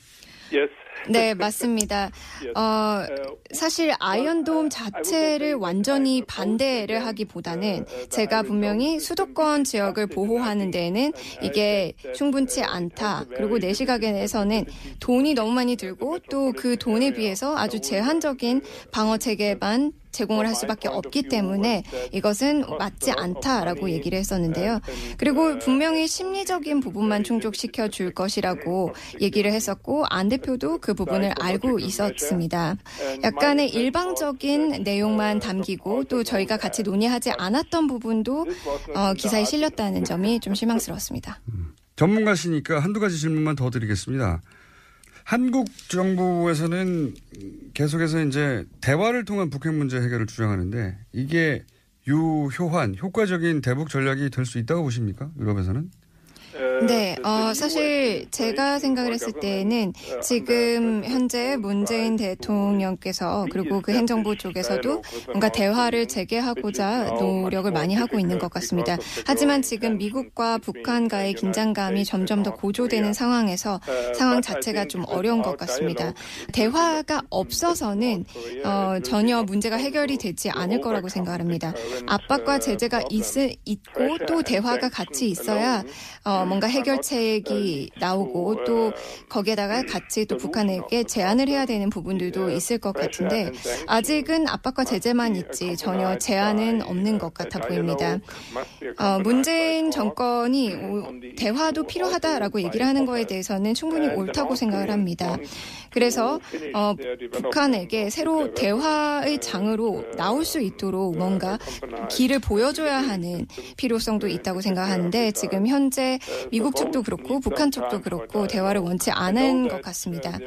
Yes. 네, 맞습니다. 어, uh, 사실 아이언돔 uh, 자체를 완전히 반대를 하기보다는 uh, 제가 분명히 수도권 지역을 보호하는 데에는 이게 충분치 않다. 그리고 내 시각에서는 돈이 너무 많이 들고 또 그 돈에 비해서 아주 제한적인 방어 체계만 제공을 할 수밖에 없기 때문에 이것은 맞지 않다라고 얘기를 했었는데요. 그리고 분명히 심리적인 부분만 충족시켜 줄 것이라고 얘기를 했었고 안 대표도 그 부분을 알고 있었습니다. 약간의 일방적인 내용만 담기고 또 저희가 같이 논의하지 않았던 부분도 어, 기사에 실렸다는 점이 좀 실망스러웠습니다. 음. 전문가시니까 한두 가지 질문만 더 드리겠습니다. 한국 정부에서는 계속해서 이제 대화를 통한 북핵 문제 해결을 주장하는데 이게 유효한 효과적인 대북 전략이 될 수 있다고 보십니까? 유럽에서는? 네, 네, 어, 어 사실 제가 생각을 했을 때는 지금 현재 문재인 대통령께서 그리고 그 행정부 쪽에서도 뭔가 대화를 재개하고자 노력을 많이 하고 있는 것 같습니다. 하지만 지금 미국과 북한과의 긴장감이 점점 더 고조되는 상황에서 어, 상황 자체가 좀 그 어려운 것 같습니다. 대화가 음, 없어서는 음, 음, 어, 전혀 문제가 해결이 되지 않을 거라고 생각합니다. 압박과 어, 제재가 있, 있고 또 대화가 같이 있어야 어, 뭔가 해결책이 나오고 또 거기에다가 같이 또 북한에게 제안을 해야 되는 부분들도 있을 것 같은데 아직은 압박과 제재만 있지 전혀 제안은 없는 것 같아 보입니다. 어, 문재인 정권이 오, 대화도 필요하다라고 얘기를 하는 거에 대해서는 충분히 옳다고 생각을 합니다. 그래서 어, 북한에게 새로 대화의 장으로 나올 수 있도록 뭔가 길을 보여줘야 하는 필요성도 있다고 생각하는데 지금 현재 미국 쪽도 그렇고 북한 쪽도 그렇고 대화를 원치 않은 것 같습니다.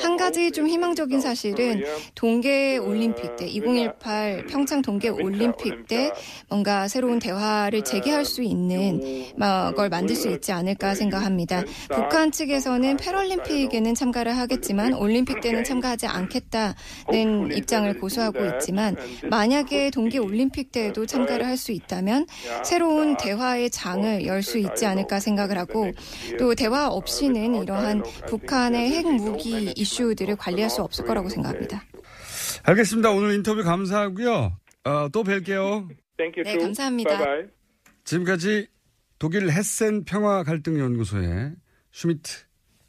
한 가지 좀 희망적인 사실은 동계 올림픽 때 2018 평창 동계 올림픽 때 뭔가 새로운 대화를 재개할 수 있는 걸 만들 수 있지 않을까 생각합니다. 북한 측에서는 패럴림픽에는 참가를 하겠지만 올림픽 때는 참가하지 않겠다는 입장을 고수하고 있지만 만약에 동계 올림픽 때에도 참가를 할 수 있다면 새로운 대화의 장을 열 수 있지 않을까 아닐까 생각을 하고 네, 또 예. 대화 아, 없이는 아, 이러한 북한의 네, 핵무기 이슈들을 관리할 수 없을 거라고 네. 생각합니다. 알겠습니다. 오늘 인터뷰 감사하고요. 어, 또 뵐게요. 네, 감사합니다. 지금까지 독일 헤센 평화 갈등 연구소의 슈미트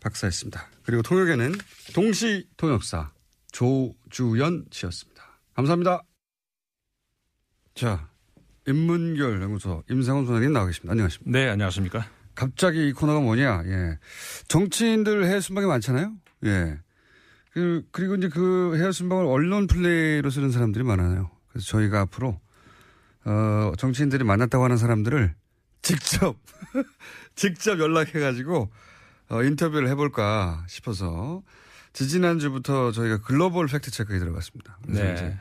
박사였습니다. 그리고 통역에는 동시 통역사 조주연 씨였습니다. 감사합니다. 자, 인문결 연구소 임상훈 소장님 나와 계십니다. 안녕하십니까? 네, 안녕하십니까? 갑자기 이 코너가 뭐냐? 예. 정치인들 해외 순방이 많잖아요. 예. 그, 그리고 이제 그 해외 순방을 언론 플레이로 쓰는 사람들이 많아요. 그래서 저희가 앞으로 어, 정치인들이 만났다고 하는 사람들을 직접 직접 연락해 가지고 어, 인터뷰를 해볼까 싶어서 지지난주부터 저희가 글로벌 팩트 체크에 들어갔습니다. 그래서 네.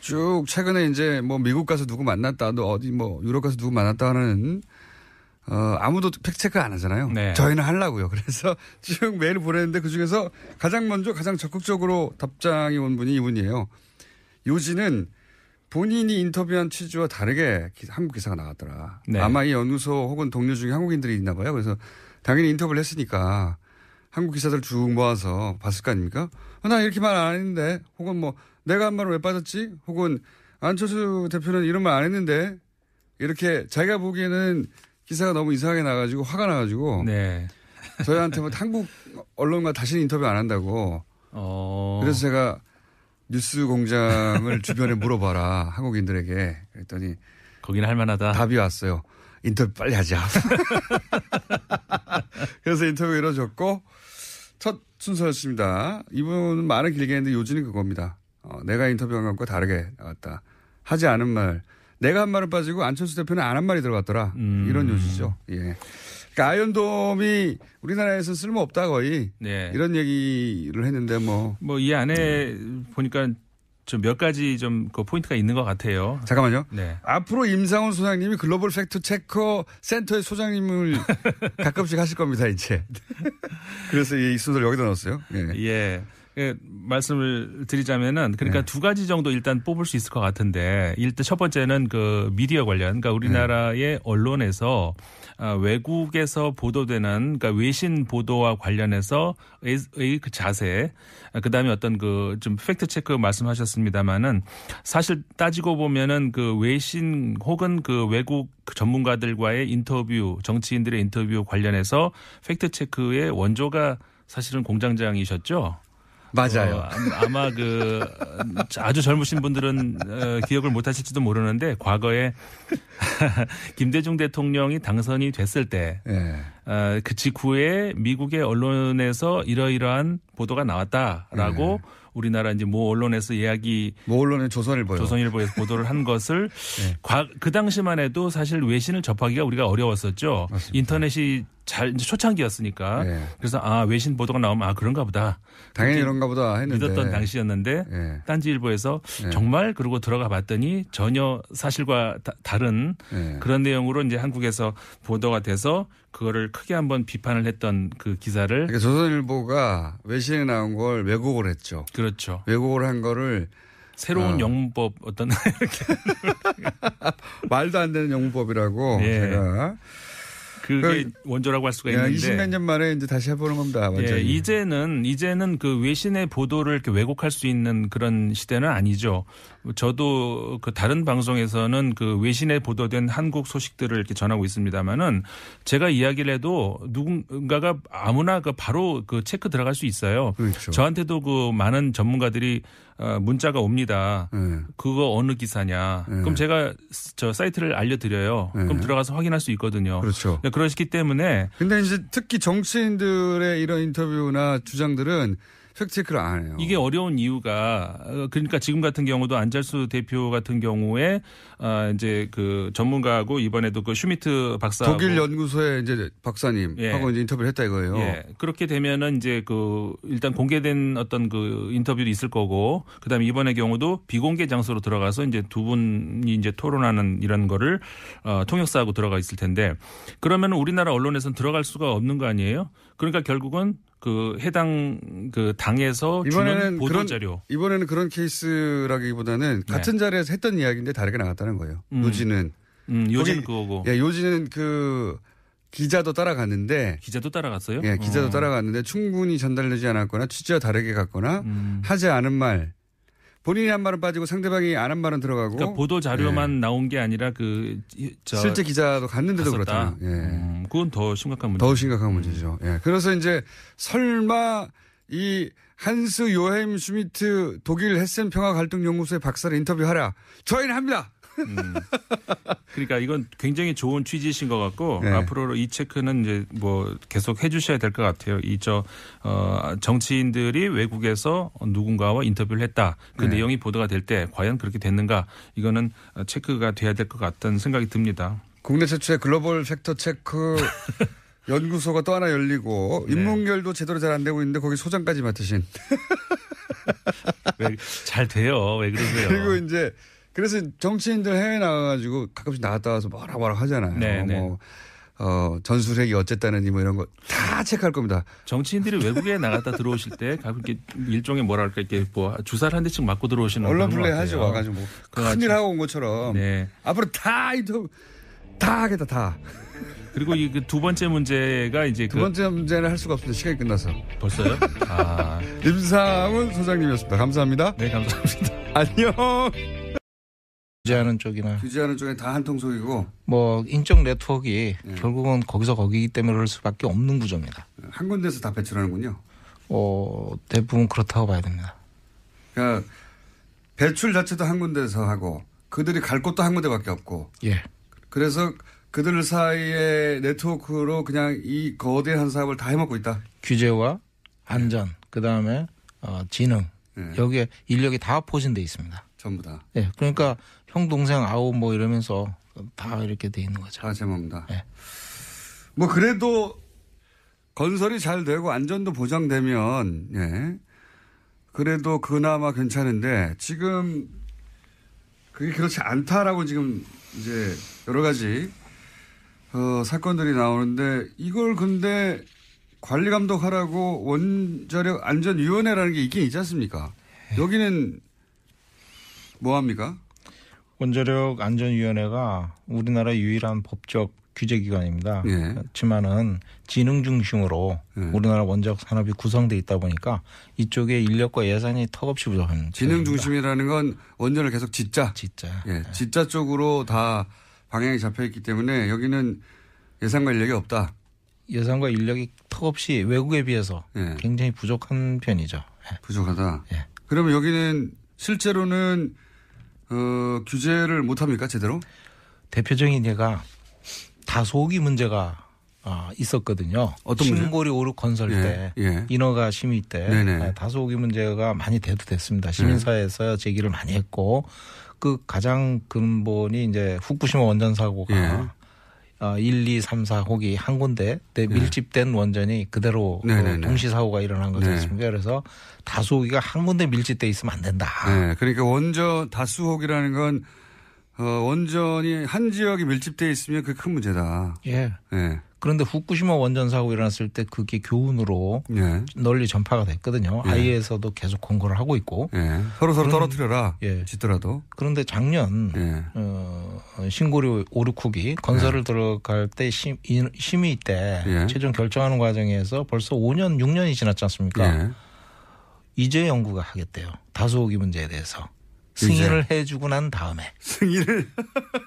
쭉 최근에 이제 뭐 미국 가서 누구 만났다, 너 어디 뭐 유럽 가서 누구 만났다 하는 어, 아무도 팩체크 안 하잖아요. 네. 저희는 하려고요. 그래서 쭉 메일 보냈는데 그 중에서 가장 먼저 가장 적극적으로 답장이 온 분이 이분이에요. 요지는 본인이 인터뷰한 취지와 다르게 한국 기사가 나왔더라. 네. 아마 이 연구소 혹은 동료 중에 한국인들이 있나 봐요. 그래서 당연히 인터뷰를 했으니까 한국 기사들 쭉 모아서 봤을 거 아닙니까? 어, 나 이렇게 말 안 했는데 혹은 뭐 내가 한 말을 왜 빠졌지? 혹은 안철수 대표는 이런 말 안 했는데 이렇게 자기가 보기에는 기사가 너무 이상하게 나가지고 화가 나가지고 네. 저희한테 뭐 한국 언론과 다시는 인터뷰 안 한다고. 어. 그래서 제가 뉴스 공장을 주변에 물어봐라 한국인들에게 그랬더니 거기는 할만하다. 답이 왔어요. 인터뷰 빨리 하자. 그래서 인터뷰 이루어졌고 첫 순서였습니다. 이분은 말을 길게 했는데 요지는 그겁니다. 어, 내가 인터뷰한 것과 다르게 나왔다. 하지 않은 말. 내가 한 말은 빠지고 안철수 대표는 안 한 말이 들어갔더라. 음. 이런 요지죠. 예. 그러니까 아이언돔이 우리나라에서 쓸모없다 거의 네. 이런 얘기를 했는데 뭐. 뭐 이 안에 네. 보니까 좀 몇 가지 좀그 포인트가 있는 것 같아요. 잠깐만요. 네. 앞으로 임상훈 소장님이 글로벌 팩트 체커 센터의 소장님을 가끔씩 하실 겁니다, 이제. 그래서 이 순서를 여기다 넣었어요. 예. 예. 예, 말씀을 드리자면은 그러니까 네. 두 가지 정도 일단 뽑을 수 있을 것 같은데 일단 첫 번째는 그 미디어 관련 그러니까 우리나라의 네. 언론에서 아, 외국에서 보도되는 그러니까 외신 보도와 관련해서의 그 자세 아, 그다음에 어떤 그 좀 팩트 체크 말씀하셨습니다마는 사실 따지고 보면은 그 외신 혹은 그 외국 그 전문가들과의 인터뷰 정치인들의 인터뷰 관련해서 팩트 체크의 원조가 사실은 공장장이셨죠. 맞아요. 어, 아마 그 아주 젊으신 분들은 어, 기억을 못하실지도 모르는데 과거에 김대중 대통령이 당선이 됐을 때 네. 어, 그 직후에 미국의 언론에서 이러이러한 보도가 나왔다라고 네. 우리나라 이제 모 언론에서 이야기 모 언론은 조선일보요. 조선일보에서 보도를 한 것을 네. 과, 그 당시만 해도 사실 외신을 접하기가 우리가 어려웠었죠. 맞습니다. 인터넷이 잘 이제 초창기였으니까 네. 그래서 아 외신 보도가 나오면 아 그런가 보다 당연히 이런가 보다 했는데 믿었던 당시였는데 네. 딴지일보에서 네. 정말 그러고 들어가 봤더니 전혀 사실과 다, 른 네. 그런 내용으로 이제 한국에서 보도가 돼서 그거를 크게 한번 비판을 했던 그 기사를 그러니까 조선일보가 외신에 나온 걸 왜곡을 했죠. 그렇죠. 왜곡을 한 거를 새로운 어. 영문법 어떤 말도 안 되는 영문법이라고 예. 제가 그게 그 원조라고 할 수가 야, 있는데 20몇 년 만에 이제 다시 해보는 겁니다. 예, 완전히. 예, 이제는 이제는 그 외신의 보도를 이렇게 왜곡할 수 있는 그런 시대는 아니죠. 저도 그 다른 방송에서는 그 외신에 보도된 한국 소식들을 이렇게 전하고 있습니다만은 제가 이야기를 해도 누군가가 아무나 그 바로 그 체크 들어갈 수 있어요. 그렇죠. 저한테도 그 많은 전문가들이 어, 문자가 옵니다. 네. 그거 어느 기사냐. 네. 그럼 제가 저 사이트를 알려드려요. 네. 그럼 들어가서 확인할 수 있거든요. 그렇죠. 네, 그러시기 때문에. 근데 이제 특히 정치인들의 이런 인터뷰나 주장들은 팩체크를 안 해요. 이게 어려운 이유가 그러니까 지금 같은 경우도 안철수 대표 같은 경우에 아 이제 그 전문가하고 이번에도 그 슈미트 박사 독일 연구소의 이제 박사님 예. 하고 이제 인터뷰를 했다 이거예요. 예. 그렇게 되면은 이제 그 일단 공개된 어떤 그 인터뷰도 있을 거고 그다음에 이번의 경우도 비공개 장소로 들어가서 이제 두 분이 이제 토론하는 이런 거를 어 통역사하고 들어가 있을 텐데 그러면 은 우리나라 언론에서는 들어갈 수가 없는 거 아니에요? 그러니까 결국은 그 해당 그 당에서 이번에는 보도 그런, 자료 이번에는 그런 케이스라기보다는 네. 같은 자리에서 했던 이야기인데 다르게 나갔다는 거예요. 음. 요지는 음, 요지는 거기, 그거고. 예, 요지는 그 기자도 따라갔는데 기자도 따라갔어요? 예, 기자도 어. 따라갔는데 충분히 전달되지 않았거나 취지와 다르게 갔거나 음. 하지 않은 말 본인이 한 말은 빠지고 상대방이 안 한 말은 들어가고. 그러니까 보도 자료만 예. 나온 게 아니라 그 실제 기자도 갔는데도 갔었다. 그렇다. 예. 음, 그건 더 심각한 문제. 더 심각한 문제죠. 음. 예. 그래서 이제 설마 이 한스 요햄 슈미트 독일 헤센 평화 갈등 연구소의 박사를 인터뷰하라. 저희는 합니다. 음. 그러니까 이건 굉장히 좋은 취지이신 것 같고 네. 앞으로 이 체크는 이제 뭐 계속 해주셔야 될 것 같아요. 이저 어, 정치인들이 외국에서 누군가와 인터뷰를 했다. 그 네. 내용이 보도가 될 때 과연 그렇게 됐는가 이거는 체크가 돼야 될 것 같다는 생각이 듭니다. 국내 최초의 글로벌 팩터 체크 연구소가 또 하나 열리고 네. 인문결도 제대로 잘 안 되고 있는데 거기 소장까지 맡으신. 왜, 잘 돼요. 왜 그러세요? 그리고 이제 그래서 정치인들 해외 나가가지고 가끔씩 나갔다 와서 뭐라 뭐라 하잖아요. 네, 네. 뭐 어, 전술핵이 어쨌다는니뭐 이런 거 다 체크할 겁니다. 정치인들이 외국에 나갔다 들어오실 때 가끔 일종의 뭐랄까 이렇게 뭐 주사를 한 대씩 맞고 들어오시는 언론 플레이 하죠 와가지고 뭐 큰일 하고 온 것처럼 네. 앞으로 다이터다 하겠다 다. 그리고 이두 그 번째 문제가 이제 두그 번째 문제는 할 수가 없습니다. 시간이 끝나서. 벌써요? 아. 임상훈 소장님이었습니다. 감사합니다. 네, 감사합니다. 안녕. 규제하는 쪽이나 규제하는 쪽에 다 한 통속이고 뭐 인적 네트워크 예. 결국은 거기서 거기기 때문에 그럴 수밖에 없는 구조입니다. 한 군데서 다 배출하는군요. 어 대부분 그렇다고 봐야 됩니다. 그러니까 배출 자체도 한 군데서 하고 그들이 갈 곳도 한 군데밖에 없고. 예. 그래서 그들 사이에 네트워크로 그냥 이 거대한 사업을 다 해먹고 있다. 규제와 안전, 예. 그 다음에 어, 지능 예. 여기에 인력이 다 포진돼 있습니다. 전부 다. 예. 그러니까 형 동생 아우 뭐 이러면서 다 이렇게 돼 있는 거죠. 다 제목다. 네. 뭐 그래도 건설이 잘 되고 안전도 보장되면 예. 그래도 그나마 괜찮은데 지금 그게 그렇지 않다라고 지금 이제 여러 가지 어, 사건들이 나오는데 이걸 근데 관리 감독하라고 원자력 안전위원회라는 게 있긴 있지 않습니까? 예. 여기는 뭐 합니까? 원자력 안전위원회가 우리나라 유일한 법적 규제기관입니다. 예. 렇지만은 지능 중심으로 예. 우리나라 원자력 산업이 구성돼 있다 보니까 이쪽에 인력과 예산이 턱없이 부족한. 지능 중심이라는 건 원전을 계속 짓자. 짓자. 예. 네. 짓자 쪽으로 다 방향이 잡혀 있기 때문에 여기는 예산과 인력이 없다. 예산과 인력이 턱없이 외국에 비해서 예. 굉장히 부족한 편이죠. 예. 부족하다. 예. 그러면 여기는 실제로는 그 규제를 못 합니까 제대로? 대표적인 예가 다소기 문제가 아, 있었거든요. 어떤 문 신고리 오륙 건설 예, 때 예, 인허가 심의 때 아, 다소기 문제가 많이 대두됐습니다. 네. 시민사회에서 제기를 많이 했고 그 가장 근본이 이제 후쿠시마 원전 사고가 예. 어, 1, 2, 3, 4호기 한 군데 때 네. 밀집된 원전이 그대로 어, 동시 사고가 일어난 거지 네. 습니까 그래서 다수호기가 한 군데 밀집돼 있으면 안 된다. 네. 그러니까 원전 다수호기라는 건 어, 원전이 한 지역이 밀집돼 있으면 그게 큰 문제다. 예. 예. 그런데 후쿠시마 원전 사고 일어났을 때 그게 교훈으로 예. 널리 전파가 됐거든요. 예. 아이에서도 계속 공고를 하고 있고 예. 서로 서로 떨어뜨려라. 예. 짓더라도. 그런데 작년 예. 어, 신고리 오륙후기 건설을 예. 들어갈 때 심, 심의 때 예. 최종 결정하는 과정에서 벌써 5년 6년이 지났지 않습니까? 이제 연구가 하겠대요. 다수호기 문제에 대해서. 승인을 해주고 난 다음에 승인을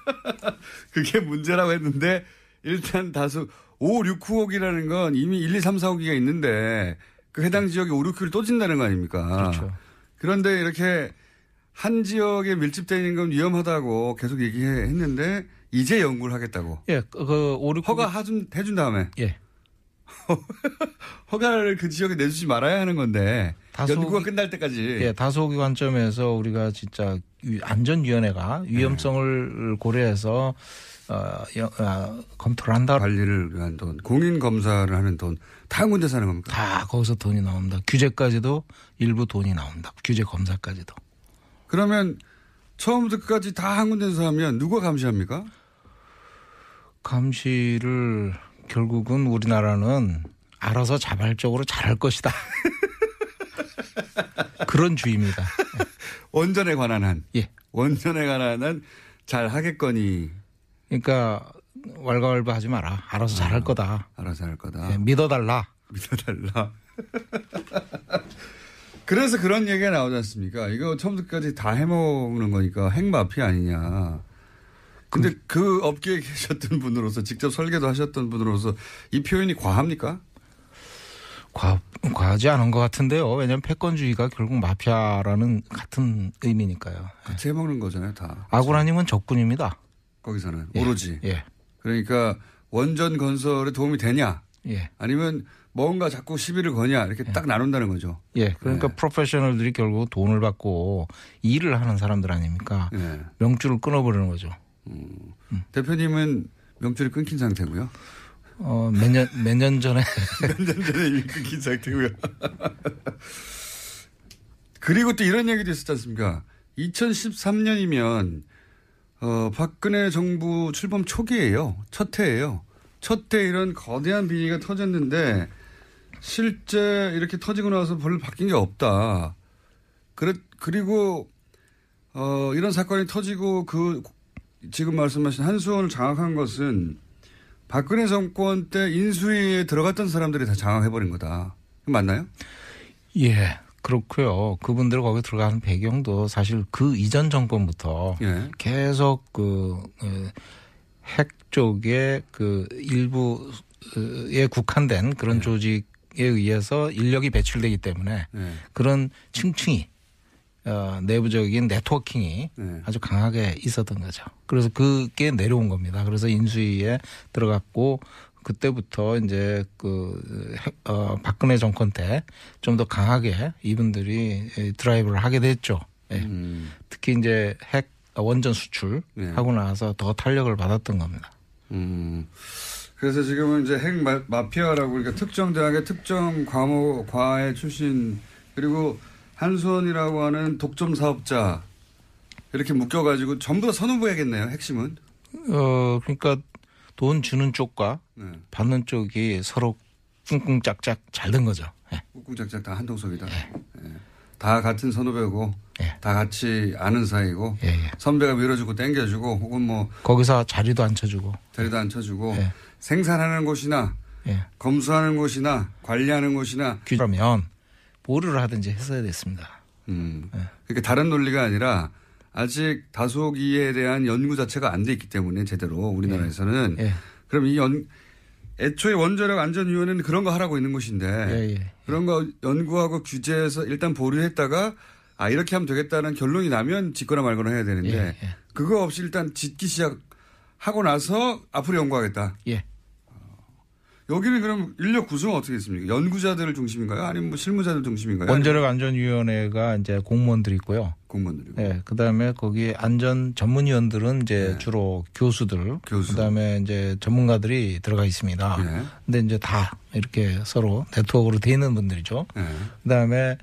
그게 문제라고 했는데 일단 다수 5, 6, 9호기라는 건 이미 1, 2, 3, 4호기가 있는데 그 해당 네. 지역에 5, 6호기를 또 진다는 거 아닙니까? 그렇죠. 그런데 이렇게 한 지역에 밀집되는 건 위험하다고 계속 얘기했는데 이제 연구를 하겠다고. 예, 그 5, 그 6 허가 해준 해준 다음에. 예. 허가를 그 지역에 내주지 말아야 하는 건데 다소, 연구가 끝날 때까지. 예, 다소기 관점에서 우리가 진짜 안전위원회가 위험성을 네. 고려해서 어, 여, 어, 검토를 한다. 관리를 위한 돈, 공인 검사를 하는 돈, 다 군데 사는 겁니까? 다 거기서 돈이 나온다. 규제까지도 일부 돈이 나온다. 규제 검사까지도. 그러면 처음부터 끝까지 다 한 군데에서 하면 누가 감시합니까? 감시를 결국은 우리나라는 알아서 자발적으로 잘할 것이다. 그런 주의입니다. 원전에 관한 한. 예. 원전에 관한 한 잘 하겠거니. 그러니까 왈가왈부 하지 마라. 알아서 잘할 아, 거다. 알아서 할 거다. 예, 믿어달라. 믿어달라. 그래서 그런 얘기가 나오지 않습니까? 이거 처음부터까지 다 해먹는 거니까 핵마피아 아니냐. 근데 그, 그 업계에 계셨던 분으로서 직접 설계도 하셨던 분으로서 이 표현이 과합니까? 과, 과하지 않은 것 같은데요. 왜냐하면 패권주의가 결국 마피아라는 같은 의미니까요. 예. 같이 해먹는 거잖아요, 다. 아구라님은 적군입니다. 거기서는 예. 오로지. 예. 그러니까 원전 건설에 도움이 되냐? 예. 아니면 뭔가 자꾸 시비를 거냐 이렇게 예. 딱 나눈다는 거죠. 예. 그러니까 예. 프로페셔널들이 결국 돈을 받고 일을 하는 사람들 아닙니까? 네. 명줄을 끊어버리는 거죠. 음. 음. 대표님은 명줄이 끊긴 상태고요. 어, 몇 년, 몇 년 전에. 몇 년 전에 읽은 그 기사였고요. 그리고 또 이런 얘기도 있었지 않습니까? 2013년이면, 어, 박근혜 정부 출범 초기에요. 첫 해에요. 첫 해 이런 거대한 비리가 터졌는데, 실제 이렇게 터지고 나서 별로 바뀐 게 없다. 그래, 그리고, 어, 이런 사건이 터지고 그, 지금 말씀하신 한수원을 장악한 것은 박근혜 정권 때 인수위에 들어갔던 사람들이 다 장악해버린 거다. 맞나요? 예. 그렇고요. 그분들 거기 들어가는 배경도 사실 그 이전 정권부터 예. 계속 그핵 어, 쪽에 그 일부에 국한된 그런 예. 조직에 의해서 인력이 배출되기 때문에 예. 그런 층층이 어, 내부적인 네트워킹이 네. 아주 강하게 있었던 거죠. 그래서 그게 내려온 겁니다. 그래서 인수위에 들어갔고 그때부터 이제 그 어, 박근혜 정권 때 좀 더 강하게 이분들이 드라이브를 하게 됐죠. 예. 음. 특히 이제 핵 원전 수출 네. 하고 나서 더 탄력을 받았던 겁니다. 음. 그래서 지금은 이제 핵 마, 마피아라고 그러니까 특정 대학의 특정 과목 과의 출신 그리고 한수원이라고 하는 독점 사업자 이렇게 묶여가지고 전부 다 선후보야겠네요. 핵심은. 어 그러니까 돈 주는 쪽과 네. 받는 쪽이 서로 꿍꿍짝짝 잘된 거죠. 네. 꿍꿍짝짝 다 한동석이다. 네. 예. 예. 다 같은 선후배고 다 같이 아는 사이고 선배가 밀어주고 땡겨주고 혹은 뭐 거기서 자리도 안 쳐주고 자리도 안 쳐주고 생산하는 곳이나 검수하는 곳이나 관리하는 곳이나 그러면 보류를 하든지 했어야 됐습니다. 음. 예. 그러니까 다른 논리가 아니라 아직 다소기에 대한 연구 자체가 안 돼 있기 때문에 제대로 우리나라에서는 예. 예. 그럼 이 연, 애초에 원자력 안전위원회는 그런 거 하라고 있는 곳인데 예, 예, 예, 그런 거 연구하고 규제해서 일단 보류했다가 아 이렇게 하면 되겠다는 결론이 나면 짓거나 말거나 해야 되는데 그거 없이 일단 짓기 시작하고 나서 앞으로 연구하겠다. 여기는 그럼 인력 구성은 어떻게 했습니까? 연구자들을 중심인가요? 아니면 뭐 실무자들 중심인가요? 원자력 안전위원회가 이제 공무원들이 있고요. 공무원들이. 네. 그 다음에 거기 안전 전문위원들은 이제 네. 주로 교수들. 교수. 그 다음에 이제 전문가들이 들어가 있습니다. 네. 근데 이제 다 이렇게 서로 네트워크로 되어 있는 분들이죠. 네. 그 다음에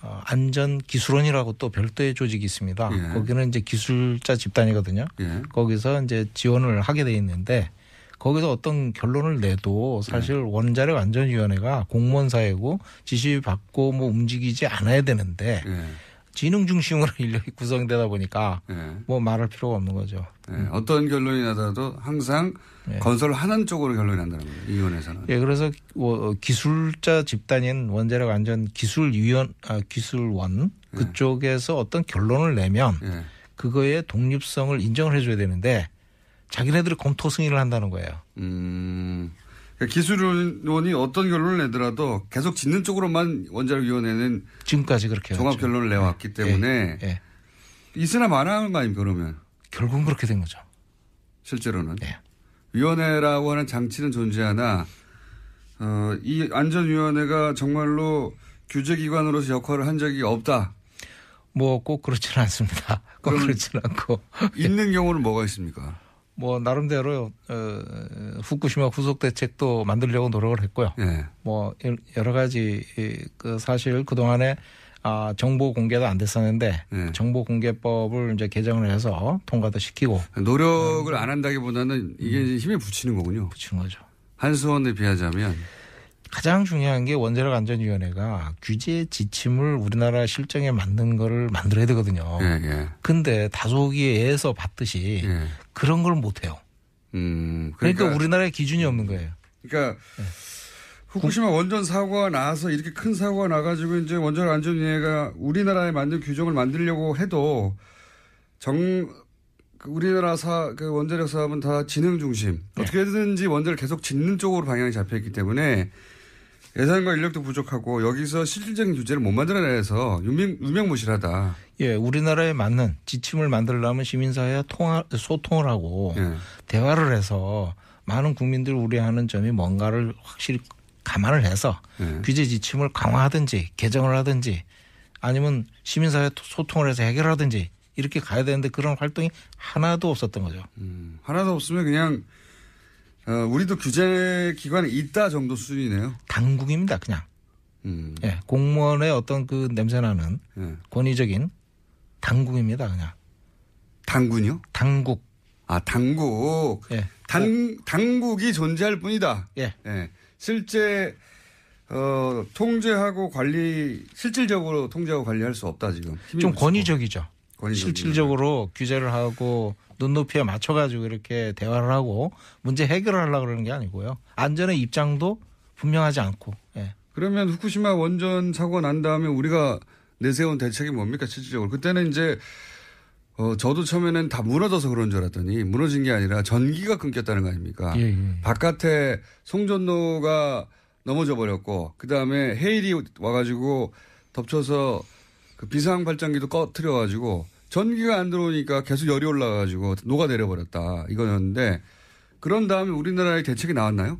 어, 안전기술원이라고 또 별도의 조직이 있습니다. 예. 거기는 이제 기술자 집단이거든요. 예. 거기서 이제 지원을 하게 돼 있는데 거기서 어떤 결론을 내도 사실 네. 원자력 안전위원회가 공무원 사회고 지시받고 뭐 움직이지 않아야 되는데 네. 지능 중심으로 인력이 구성되다 보니까 네. 뭐 말할 필요가 없는 거죠. 음. 어떤 결론이 나더라도 항상 건설하는 쪽으로 결론이 난다는 거예요. 이 위원회에서는. 예, 그래서 뭐 어, 기술자 집단인 원자력 안전 기술위원 아, 기술원 그쪽에서 어떤 결론을 내면 그거의 독립성을 인정을 해줘야 되는데 자기네들이 검토 승인을 한다는 거예요. 음. 그 기술원이 어떤 결론을 내더라도 계속 짓는 쪽으로만 원자력위원회는 지금까지 그렇게 종합 해죠 결론을 내왔기 네. 때문에 예. 예. 있으나 마나하는 거 아닙니까 그러면 결국은 그렇게 된 거죠. 실제로는 예. 위원회라고 하는 장치는 존재하나 어, 이 안전위원회가 정말로 규제기관으로서 역할을 한 적이 없다. 뭐 꼭 그렇지는 않습니다. 꼭 그렇지는 않고 있는 경우는 뭐가 있습니까? 뭐 나름대로 어, 후쿠시마 후속 대책도 만들려고 노력을 했고요. 네. 뭐 여러 가지 그 사실 그 동안에 아, 정보 공개도 안 됐었는데 네. 정보 공개법을 이제 개정을 해서 통과도 시키고 노력을 음. 안 한다기보다는 이게 음. 힘에 붙이는 거군요. 붙이는 거죠. 한수원에 비하자면 가장 중요한 게 원자력 안전위원회가 규제 지침을 우리나라 실정에 맞는 거를 만들어야 되거든요. 예, 예. 근데 다소기에서 봤듯이 예. 그런 걸 못해요. 음, 그러니까, 그러니까, 우리나라에 기준이 없는 거예요. 그러니까 예. 후쿠시마 원전 사고가 나서 이렇게 큰 사고가 나가지고 이제 원자력 안전위원회가 우리나라에 만든 규정을 만들려고 해도 정 그 우리나라 사, 그 원자력 사업은 다 진흥 중심. 네. 어떻게든지 원자를 계속 짓는 쪽으로 방향이 잡혀 있기 때문에 예산과 인력도 부족하고 여기서 실질적인 규제를 못 만들어내서 유명, 유명무실하다. 예, 우리나라에 맞는 지침을 만들려면 시민사회와 통화, 소통을 하고 예. 대화를 해서 많은 국민들 우려하는 점이 뭔가를 확실히 감안을 해서 예. 규제 지침을 강화하든지 개정을 하든지 아니면 시민사회 소통을 해서 해결하든지 이렇게 가야 되는데 그런 활동이 하나도 없었던 거죠. 음, 하나도 없으면 그냥 어, 우리도 규제 기관이 있다 정도 수준이네요. 당국입니다, 그냥. 음. 예, 공무원의 어떤 그 냄새나는 예. 권위적인 당국입니다, 그냥. 당군요? 당국. 아, 당국. 예. 당, 당국이 존재할 뿐이다. 예. 예. 실제, 어, 통제하고 관리, 실질적으로 통제하고 관리할 수 없다, 지금. 좀 없고. 권위적이죠. 권위적이네. 실질적으로 규제를 하고 눈높이에 맞춰가지고 이렇게 대화를 하고 문제 해결을 하려고 그러는 게 아니고요. 안전의 입장도 분명하지 않고. 예. 그러면 후쿠시마 원전 사고난 다음에 우리가 내세운 대책이 뭡니까 실질적으로? 그때는 이제 어, 저도 처음에는 다 무너져서 그런 줄 알았더니 무너진 게 아니라 전기가 끊겼다는 거 아닙니까? 예, 예. 바깥에 송전로가 넘어져 버렸고 그 다음에 헤일이 와가지고 덮쳐서 그 비상 발전기도 꺼트려 가지고 전기가 안 들어오니까 계속 열이 올라가지고 녹아내려버렸다 이거였는데 그런 다음에 우리나라의 대책이 나왔나요?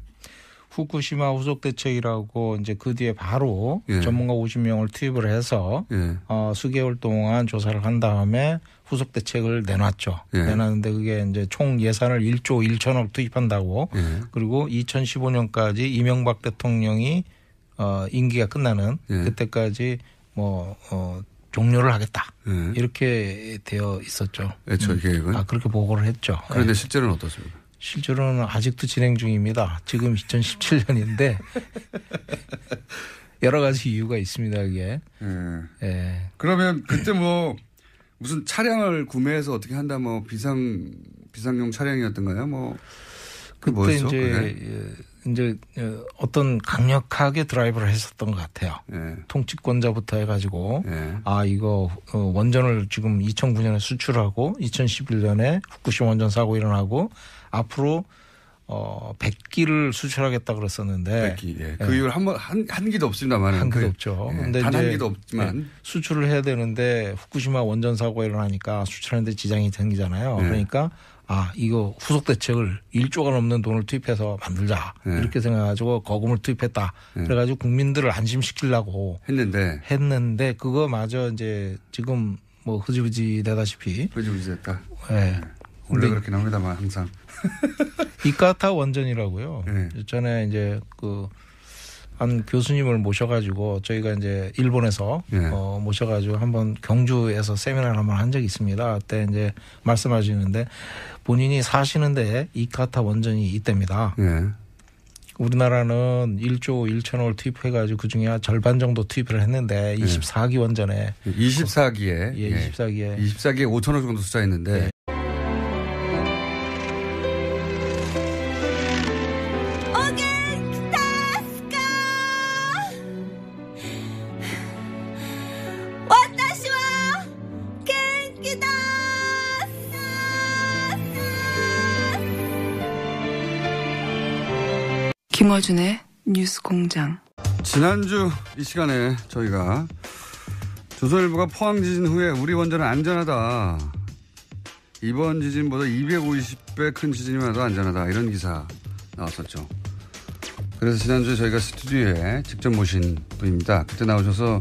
후쿠시마 후속 대책이라고 이제 그 뒤에 바로 예. 전문가 50명을 투입을 해서 예. 어, 수개월 동안 조사를 한 다음에 후속 대책을 내놨죠. 예. 내놨는데 그게 이제 총 예산을 1조 1천억 투입한다고 예. 그리고 2015년까지 이명박 대통령이 어, 임기가 끝나는 예. 그때까지 뭐 어, 종료를 하겠다 네. 이렇게 되어 있었죠. 애초 예, 음. 계획은 아, 그렇게 보고를 했죠. 그런데 예. 실제로는 어떻습니까? 실제로는 아직도 진행 중입니다. 지금 2017년인데 여러 가지 이유가 있습니다. 이게. 예. 예. 그러면 그때 뭐 무슨 차량을 구매해서 어떻게 한다 뭐 비상 비상용 차량이었던가요? 뭐 그때 뭐였죠 이제 그게? 이제 어, 어떤 강력하게 드라이브를 했었던 것 같아요. 예. 통치권자부터 해가지고 예. 아 이거 어, 원전을 지금 2009년에 수출하고 2011년에 후쿠시마 원전 사고 일어나고 앞으로 어 100기를 수출하겠다 그랬었는데 100기, 예. 예. 그 이후로 한 번 한 한 기도 없습니다만 한 기도 그, 없죠. 예. 근 단한 기도 없지만 예. 수출을 해야 되는데 후쿠시마 원전 사고 일어나니까 수출하는데 지장이 생기잖아요. 그러니까 아 이거 후속 대책을 1조가 넘는 돈을 투입해서 만들자 네. 이렇게 생각해가지고 거금을 투입했다. 네. 그래가지고 국민들을 안심시키려고 했는데 했는데 그거마저 이제 지금 뭐 흐지부지 되다시피 흐지부지 됐다. 예. 네. 원래 그렇게 나옵니다만 항상 이카타 원전이라고요. 네. 전에 이제 그한 교수님을 모셔가지고 저희가 이제 일본에서 네. 어, 모셔가지고 한번 경주에서 세미나를 한번 한 적이 있습니다. 그때 이제 말씀하시는데 본인이 사시는데 이카타 원전이 이때입니다. 네. 예. 우리나라는 1조 1천억을 투입해가지고 그 중에 절반 정도 투입을 했는데 24기 예. 원전에 24기에 예, 24기에 24기에 5천억 정도 투자했는데 공장. 지난주 이 시간에 저희가 조선일보가 포항 지진 후에 우리 원전은 안전하다. 이번 지진보다 250배 큰 지진이 면도 안전하다. 이런 기사 나왔었죠. 그래서 지난주에 저희가 스튜디오에 직접 모신 분입니다. 그때 나오셔서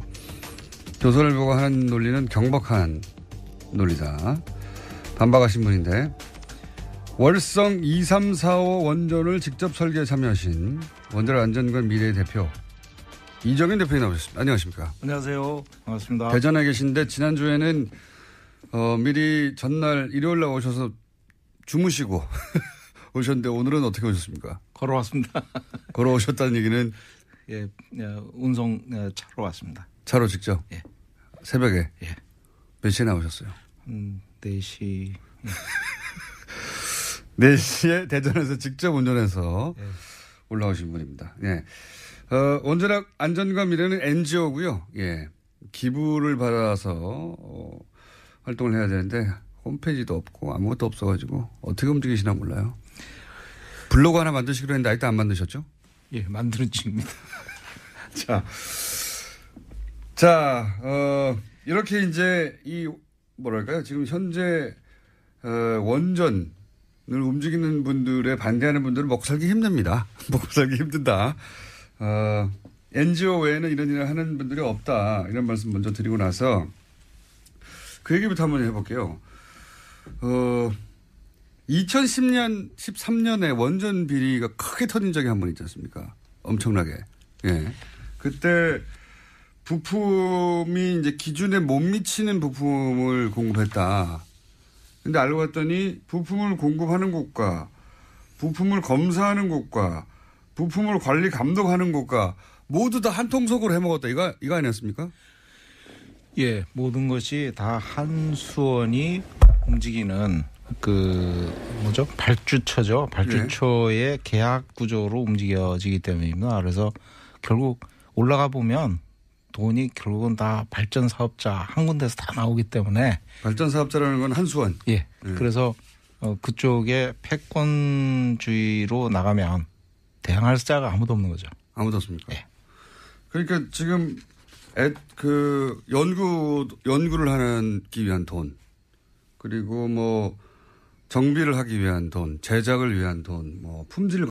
조선일보가 하는 논리는 경박한 논리다. 반박하신 분인데 월성 2345 원전을 직접 설계에 참여하신 원자력 안전과 미래 의 대표 이정현 대표님 나오셨습니다. 안녕하십니까? 안녕하세요. 반갑습니다. 대전에 계신데 지난주에는 어, 미리 전날 일요일 날 오셔서 주무시고 오셨는데 오늘은 어떻게 오셨습니까? 걸어왔습니다. 걸어오셨다는 얘기는 예, 예 운송 예, 차로 왔습니다. 차로 직접? 예. 새벽에? 예. 몇 시에 나오셨어요? 음, 4시. 4시에 대전에서 직접 운전해서 예. 올라오신 분입니다. 예. 어, 원자력 안전과 미래는 NGO고요. 예. 기부를 받아서 어, 활동을 해야 되는데 홈페이지도 없고 아무것도 없어가지고 어떻게 움직이시나 몰라요. 블로그 하나 만드시기로 했는데 아직도 안 만드셨죠? 예, 만드는 중입니다. 자, 자, 어, 이렇게 이제 이 뭐랄까요? 지금 현재 어, 원전 늘 움직이는 분들의 반대하는 분들은 먹고 살기 힘듭니다. 먹고 살기 힘든다. 어, NGO 외에는 이런 일을 하는 분들이 없다. 이런 말씀 먼저 드리고 나서 그 얘기부터 한번 해볼게요. 어, 2010년, 13년에 원전 비리가 크게 터진 적이 한 번 있지 않습니까? 엄청나게. 예. 그때 부품이 이제 기준에 못 미치는 부품을 공급했다. 근데 알고 봤더니 부품을 공급하는 곳과 부품을 검사하는 곳과 부품을 관리 감독하는 곳과 모두 다 한 통속으로 해먹었다 이거 이거 아니었습니까? 예, 모든 것이 다 한 수원이 움직이는 그 뭐죠 발주처죠 발주처의 네. 계약 구조로 움직여지기 때문입니다. 그래서 결국 올라가 보면 돈이 결국은 다 발전 사업자 한 군데서 다 나오기 때문에 발전 사업자라는 건 한수원. 예. 네. 그래서 어, 그쪽에 패권주의로 나가면 대항할 자가 아무도 없는 거죠. 아무도 없습니까? 예. 그러니까 지금 애, 그 연구 연구를 하기 위한 돈 그리고 뭐 정비를 하기 위한 돈, 제작을 위한 돈, 뭐 품질